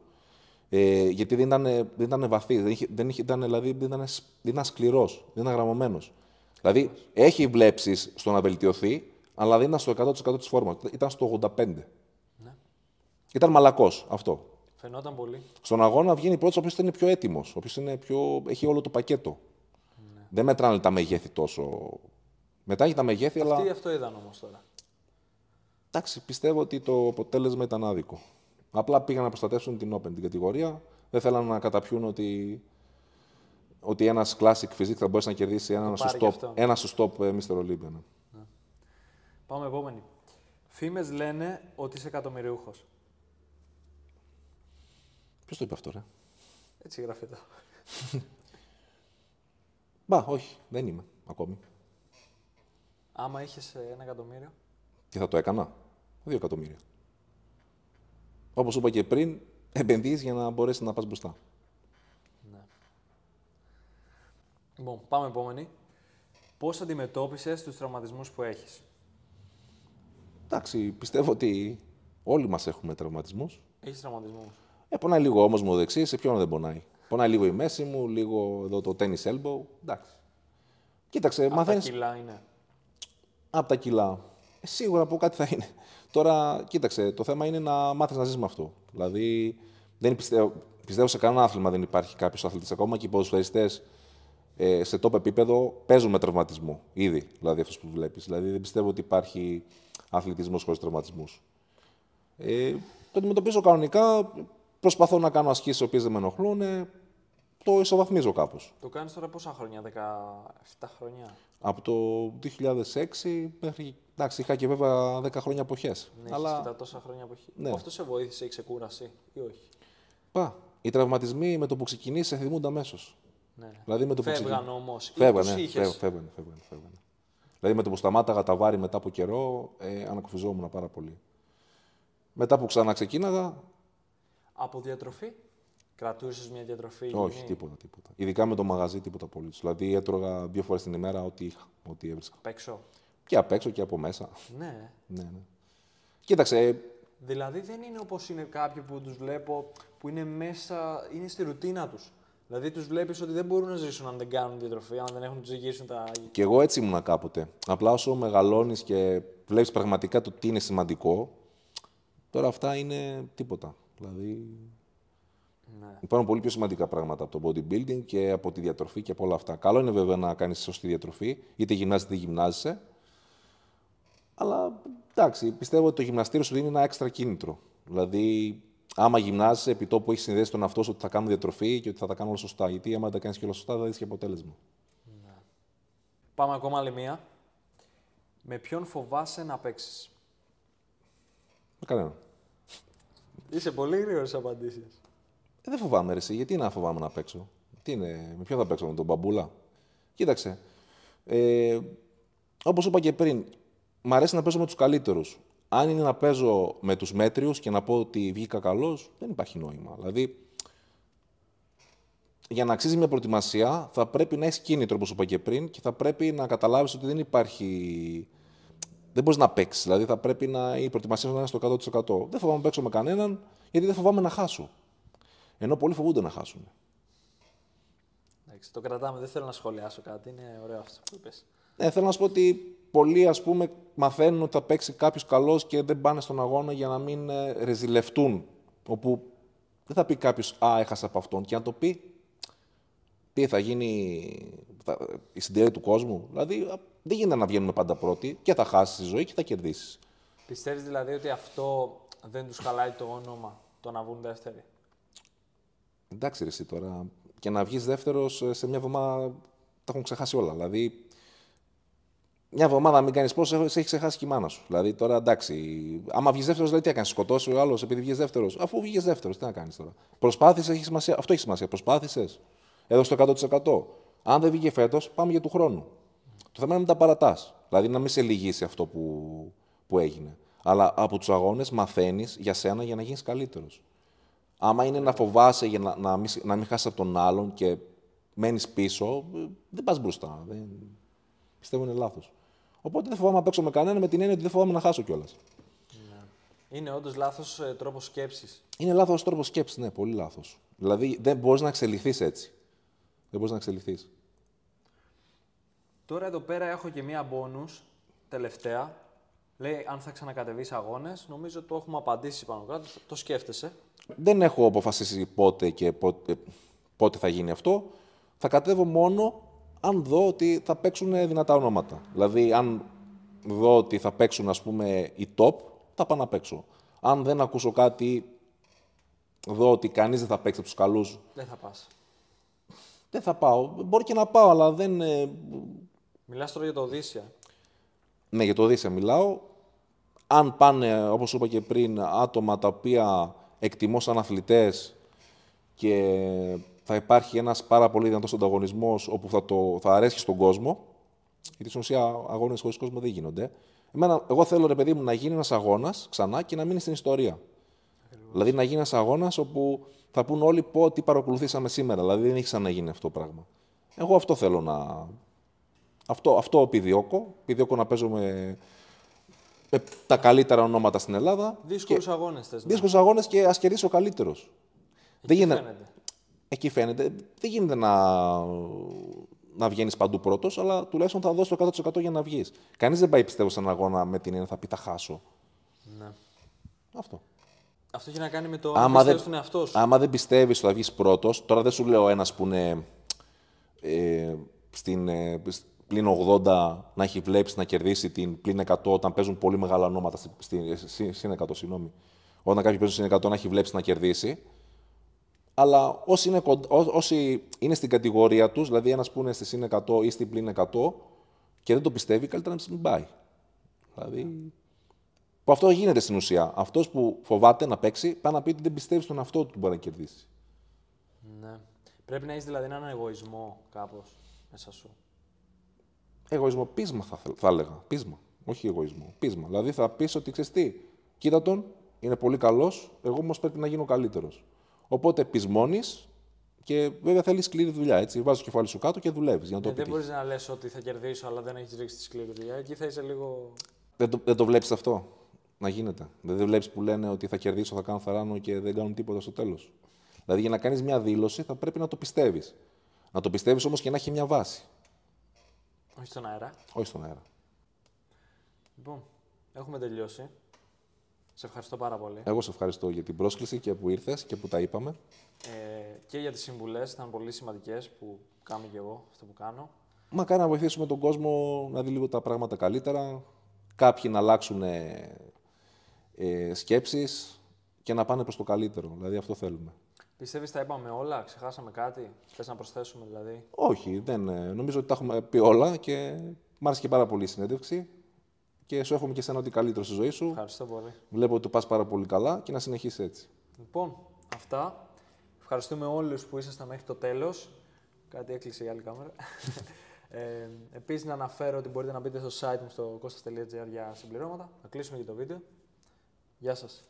Ε, γιατί δεν ήταν, δεν ήταν βαθύς, δεν, είχε, δεν, είχε, ήταν, δηλαδή, δεν ήταν, δεν ήταν σκληρός, δεν ήταν γραμμωμένος. Δηλαδή έχει βλέψεις στο να βελτιωθεί, αλλά δεν ήταν στο 100% της φόρμας. Ήταν στο 85%. Ναι. Ήταν μαλακός αυτό. Φαινόταν πολύ. Στον αγώνα βγαίνει πρώτος ο οποίος ήταν πιο έτοιμος, ο οποίος πιο... έχει όλο το πακέτο. Ναι. Δεν μετράνε τα μεγέθη τόσο. Μετά έχει τα μεγέθη, Αυτή, αλλά. Αυτό είδαν όμως τώρα. Εντάξει, πιστεύω ότι το αποτέλεσμα ήταν άδικο. Απλά πήγαν να προστατεύσουν την Open, την κατηγορία. Δεν θέλαν να καταπιούν ότι ότι ένας classic physique θα μπορέσει να κερδίσει ένα, σωστό, ένα ε, Mr. Olympia. Ναι. Ναι. Πάμε επόμενη. Φήμες λένε ότι είσαι εκατομμυριούχος. Ποιος το είπε αυτό, ρε. Έτσι γράφει εδώ. Μπα, όχι. Δεν είμαι ακόμη. Άμα είχες ε, ένα εκατομμύριο. Και θα το έκανα. Δύο εκατομμύρια. Όπως είπα και πριν, επενδύεις για να μπορέσεις να πας μπροστά. Λοιπόν, πάμε επόμενη. Πώς αντιμετώπισες τους τραυματισμούς που έχεις. Εντάξει, πιστεύω ότι όλοι μας έχουμε τραυματισμούς. Έχεις τραυματισμούς. Ε, πονάει λίγο όμω μου δεξί, σε ποιον δεν πονάει. Πονάει λίγο η μέση μου, λίγο εδώ το tennis elbow, εντάξει. Κοίταξε, Απ μαθαίνεις... τα κιλά είναι. Από τα κιλά. Ε, σίγουρα που κάτι θα είναι. Τώρα, κοίταξε, το θέμα είναι να μάθεις να ζεις με αυτό. Δηλαδή, δεν πιστεύω, πιστεύω σε κανένα άθλημα δεν υπάρχει κάποιος αθλητής ακόμα και οι ποδοσφαιριστές ε, σε τόπο επίπεδο παίζουν με τραυματισμό ήδη, δηλαδή αυτό που βλέπεις. Δηλαδή δεν πιστεύω ότι υπάρχει αθλητισμός χωρίς τραυματισμούς. Ε, το αντιμετωπίζω κανονικά. Προσπαθώ να κάνω ασκήσεις οι οποίες δεν με ενοχλούν. Ε, το ισοβαθμίζω κάπως. Το κάνεις τώρα πόσα χρόνια, 17 χρόνια. Από το 2006 μέχρι. Εντάξει, είχα και βέβαια 10 χρόνια εποχέ. Ναι, αλλά... τα τόσα χρόνια αποχή. Ναι. Αυτό σε βοήθησε η ξεκούραση ή όχι. Πα. Οι τραυματισμοί με το που ξεκινήσει θυμούνται αμέσως. Ναι, ναι. Δηλαδή το που φεύγαν όμω. Φεύγανε, φεύγανε, φεύγαν, φεύγανε, Δηλαδή με το που σταμάταγα τα βάρη μετά από καιρό, ε, ανακουφιζόμουν πάρα πολύ. Μετά που ξαναξεκίναγα. Από διατροφή. Κρατούσες μια διατροφή. Όχι, τίποτα, τίποτα. Ειδικά με το μαγαζί, τίποτα πολύ. Δηλαδή έτρωγα δύο φορές την ημέρα ό,τι είχα, ό,τι έβρισκα. Παίξω. Και απ' έξω και από μέσα. Ναι. ναι, ναι. Κοίταξε. Ε, δηλαδή δεν είναι όπως είναι κάποιοι που τους βλέπω που είναι μέσα, είναι στη ρουτίνα τους. Δηλαδή τους βλέπεις ότι δεν μπορούν να ζήσουν αν δεν κάνουν διατροφή, αν δεν έχουν τους τα. Κι εγώ έτσι ήμουνα κάποτε. Απλά όσο μεγαλώνεις και βλέπεις πραγματικά το τι είναι σημαντικό, τώρα αυτά είναι τίποτα. Δηλαδή. Ναι. Υπάρχουν πολύ πιο σημαντικά πράγματα από το bodybuilding και από τη διατροφή και από όλα αυτά. Καλό είναι βέβαια να κάνεις σωστή διατροφή, είτε γυμνάζεις είτε γυμνάζεσαι. Αλλά εντάξει, πιστεύω ότι το γυμναστήριο σου δίνει ένα έξτρα κίνητρο. Δηλαδή άμα γυμνάζεσαι επί τόπου έχεις συνδέσει τον αυτό ότι θα κάνω διατροφή και ότι θα τα κάνω όλα σωστά. Γιατί άμα δεν τα κάνεις και όλα σωστά, θα δει και αποτέλεσμα. Ναι. Πάμε ακόμα άλλη μία. Με ποιον φοβάσαι να παίξεις, Με κανέναν. Είσαι πολύ γρήγορος στις απαντήσεις. Ε, δεν φοβάμαι, ρε, γιατί να φοβάμαι να παίξω. Τι είναι, με ποιον θα παίξω, με τον μπαμπούλα. Κοίταξε. Ε, Όπως είπα και πριν, μ' αρέσει να παίζω με τους καλύτερους αν είναι να παίζω με τους μέτριους και να πω ότι βγήκα καλός, δεν υπάρχει νόημα. Δηλαδή, για να αξίζει μια προετοιμασία, θα πρέπει να έχεις κίνητρο, όπως είπα και πριν, και θα πρέπει να καταλάβεις ότι δεν υπάρχει. Δεν μπορείς να παίξεις. Δηλαδή, θα πρέπει να... η προετοιμασία να είναι στο 100%. Δεν φοβάμαι να παίξω με κανέναν, γιατί δεν φοβάμαι να χάσω. Ενώ πολλοί φοβούνται να χάσουν. Εντάξει, το κρατάμε. Δεν θέλω να σχολιάσω κάτι. Είναι ωραίο αυτό που είπες. Ναι, θέλω να σου πω ότι πολλοί ας πούμε μαθαίνουν ότι θα παίξει κάποιος καλός και δεν πάνε στον αγώνα για να μην ε, ρεζιλευτούν. Όπου δεν θα πει κάποιος Α, έχασα από αυτόν. Και αν το πει, τι θα γίνει η συντήρηση του κόσμου. Δηλαδή, δεν γίνεται να βγαίνουμε πάντα πρώτοι και θα χάσεις τη ζωή και θα κερδίσεις. Πιστεύεις δηλαδή ότι αυτό δεν τους χαλάει το όνομα το να βγουν δεύτεροι. Εντάξει, ρε, τώρα. Και να βγεις δεύτερος ε, σε μια εβδομάδα τα έχουν ξεχάσει όλα. Δηλαδή, μια εβδομάδα μην κάνεις πώς, έχεις ξεχάσει και η μάνα σου. Δηλαδή τώρα εντάξει. Άμα βγεις δεύτερος, δηλαδή τι έκανε, σκοτώσεις ο άλλος επειδή βγεις δεύτερος. Αφού βγεις δεύτερος, τι να κάνεις τώρα. Προσπάθησες, έχεις σημασία. Αυτό έχει σημασία. Προσπάθησες. Έδωσε το 100%. Αν δεν βγήκε φέτος, πάμε για του χρόνου. Το θέμα είναι να τα παρατάς. Δηλαδή να μην σε λυγίσει αυτό που, που έγινε. Αλλά από τους αγώνες μαθαίνεις για σένα για να γίνεις καλύτερος. Άμα είναι να φοβάσαι για να, να, μην, μην χάσεις από τον άλλον και μένεις πίσω, ε, δεν πας μπροστά. Δεν... Πιστεύω είναι λάθος. Οπότε δεν φοβάμαι να παίξω με κανέναν με την έννοια ότι δεν φοβάμαι να χάσω κιόλας. Ναι. Είναι όντως λάθος ε, τρόπος σκέψης. Είναι λάθος τρόπος σκέψης, ναι, πολύ λάθος. Δηλαδή δεν μπορείς να εξελιχθείς έτσι. Δεν μπορείς να εξελιχθείς. Τώρα εδώ πέρα έχω και μία bonus τελευταία. Λέει αν θα ξανακατεβείς αγώνες. Νομίζω το έχουμε απαντήσει πάνω κάτω. Το σκέφτεσαι. Δεν έχω αποφασίσει πότε και πότε θα γίνει αυτό. Θα κατέβω μόνο αν δω ότι θα παίξουν δυνατά ονόματα. Δηλαδή, αν δω ότι θα παίξουν, ας πούμε, οι top, θα πάω να παίξω. Αν δεν ακούσω κάτι, δω ότι κανείς δεν θα παίξει από τους καλούς, Δεν θα πά. Δεν θα πάω. Μπορεί και να πάω, αλλά δεν... Ε, Μιλάς τώρα για το Οδύσσια. Ναι, για το Οδύσσια μιλάω. Αν πάνε, όπως είπα και πριν, άτομα τα οποία εκτιμώ σαν αθλητές και θα υπάρχει ένας πάρα πολύ δυνατός ανταγωνισμός όπου θα, το, θα αρέσει στον κόσμο. Γιατί στην ουσία αγώνες χωρίς κόσμο δεν γίνονται. Εμένα, εγώ θέλω, ρε παιδί μου, να γίνει ένας αγώνας ξανά και να μείνει στην ιστορία. Δηλαδή να γίνει ένας αγώνας όπου θα πούν όλοι πω τι παρακολουθήσαμε σήμερα. Δηλαδή δεν έχει γίνει αυτό το πράγμα. Εγώ αυτό θέλω να. Αυτό, αυτό επιδιώκω. Επιδιώκω να παίζω με, ε, τα καλύτερα ονόματα στην Ελλάδα. Δύσκολους αγώνε Δύσκολους αγώνες και ας ο καλύτερος. Δεν γίνεται εκεί φαίνεται. Δεν γίνεται να, να βγαίνεις παντού πρώτος, αλλά τουλάχιστον θα δώσει το 100% για να βγεις. Κανείς δεν πάει, πιστεύω, σε έναν αγώνα με την έννοια θα πει τα χάσω. Ναι. Αυτό. Αυτό έχει να κάνει με το άμα αν πιστεύεις στον εαυτό σου. Άμα δεν πιστεύεις ότι θα βγεις πρώτος, τώρα δεν σου λέω ένας που είναι ε, στην, ε, πλην 80 να έχει βλέψει να κερδίσει την πλην 100 όταν παίζουν πολύ μεγάλα ονόματα. Συν 100, συγγνώμη. Όταν κάποιοι παίζουν στην 100 να έχει βλέψει να κερδίσει αλλά όσοι είναι, είναι στην κατηγορία τους, δηλαδή ένας που είναι στη συν 100 ή στην πλήν 100 και δεν το πιστεύει, καλύτερα να μην πάει. Δηλαδή. Που αυτό γίνεται στην ουσία. Αυτός που φοβάται να παίξει, πάει να πει ότι δεν πιστεύει στον αυτό του μπορεί να κερδίσει. Ναι. Πρέπει να έχεις δηλαδή έναν εγωισμό κάπως μέσα σου. Εγωισμό, πείσμα θα, θα έλεγα. Πείσμα. Όχι εγωισμό. Πείσμα. Δηλαδή θα πεις ότι ξέρεις τι, κοίτα τον, είναι πολύ καλός, εγώ όμως πρέπει να γίνω καλύτερος. Οπότε πεισμώνεις και βέβαια θέλεις σκληρή δουλειά. Έτσι. Βάζεις το κεφάλι σου κάτω και δουλεύεις. Ναι, ε, δεν μπορείς να λες ότι θα κερδίσω, αλλά δεν έχεις ρίξει τη σκληρή δουλειά. Εκεί θα είσαι λίγο. Δεν το, δεν το βλέπεις αυτό να γίνεται. Δεν βλέπεις που λένε ότι θα κερδίσω, θα κάνω θαράνο και δεν κάνουν τίποτα στο τέλος. Δηλαδή για να κάνεις μια δήλωση θα πρέπει να το πιστεύεις. Να το πιστεύεις όμως και να έχει μια βάση. Όχι στον αέρα. Όχι στον αέρα. Λοιπόν, έχουμε τελειώσει. Σε ευχαριστώ πάρα πολύ. Εγώ σε ευχαριστώ για την πρόσκληση και που ήρθες και που τα είπαμε. Ε, και για τις συμβουλές, ήταν πολύ σημαντικές που κάνω και εγώ αυτό που κάνω. Μακάρι να βοηθήσουμε τον κόσμο να δει λίγο τα πράγματα καλύτερα. Κάποιοι να αλλάξουν ε, ε σκέψεις και να πάνε προς το καλύτερο. Δηλαδή αυτό θέλουμε. Πιστεύεις τα είπαμε όλα, ξεχάσαμε κάτι, θες να προσθέσουμε δηλαδή. Όχι, δεν. Ε, νομίζω ότι τα έχουμε πει όλα και μ' άρεσε και πάρα πολύ η συνέντευξη και σου εύχομαι και σένα ό,τι καλύτερο στη ζωή σου. Ευχαριστώ πολύ. Βλέπω ότι το πας πάρα πολύ καλά και να συνεχίσεις έτσι. Λοιπόν, αυτά. Ευχαριστούμε όλους που ήσασταν μέχρι το τέλος. Κάτι έκλεισε η άλλη κάμερα. ε, Επίσης, να αναφέρω ότι μπορείτε να μπείτε στο site μου στο costas.gr για συμπληρώματα. Να κλείσουμε και το βίντεο. Γεια σας.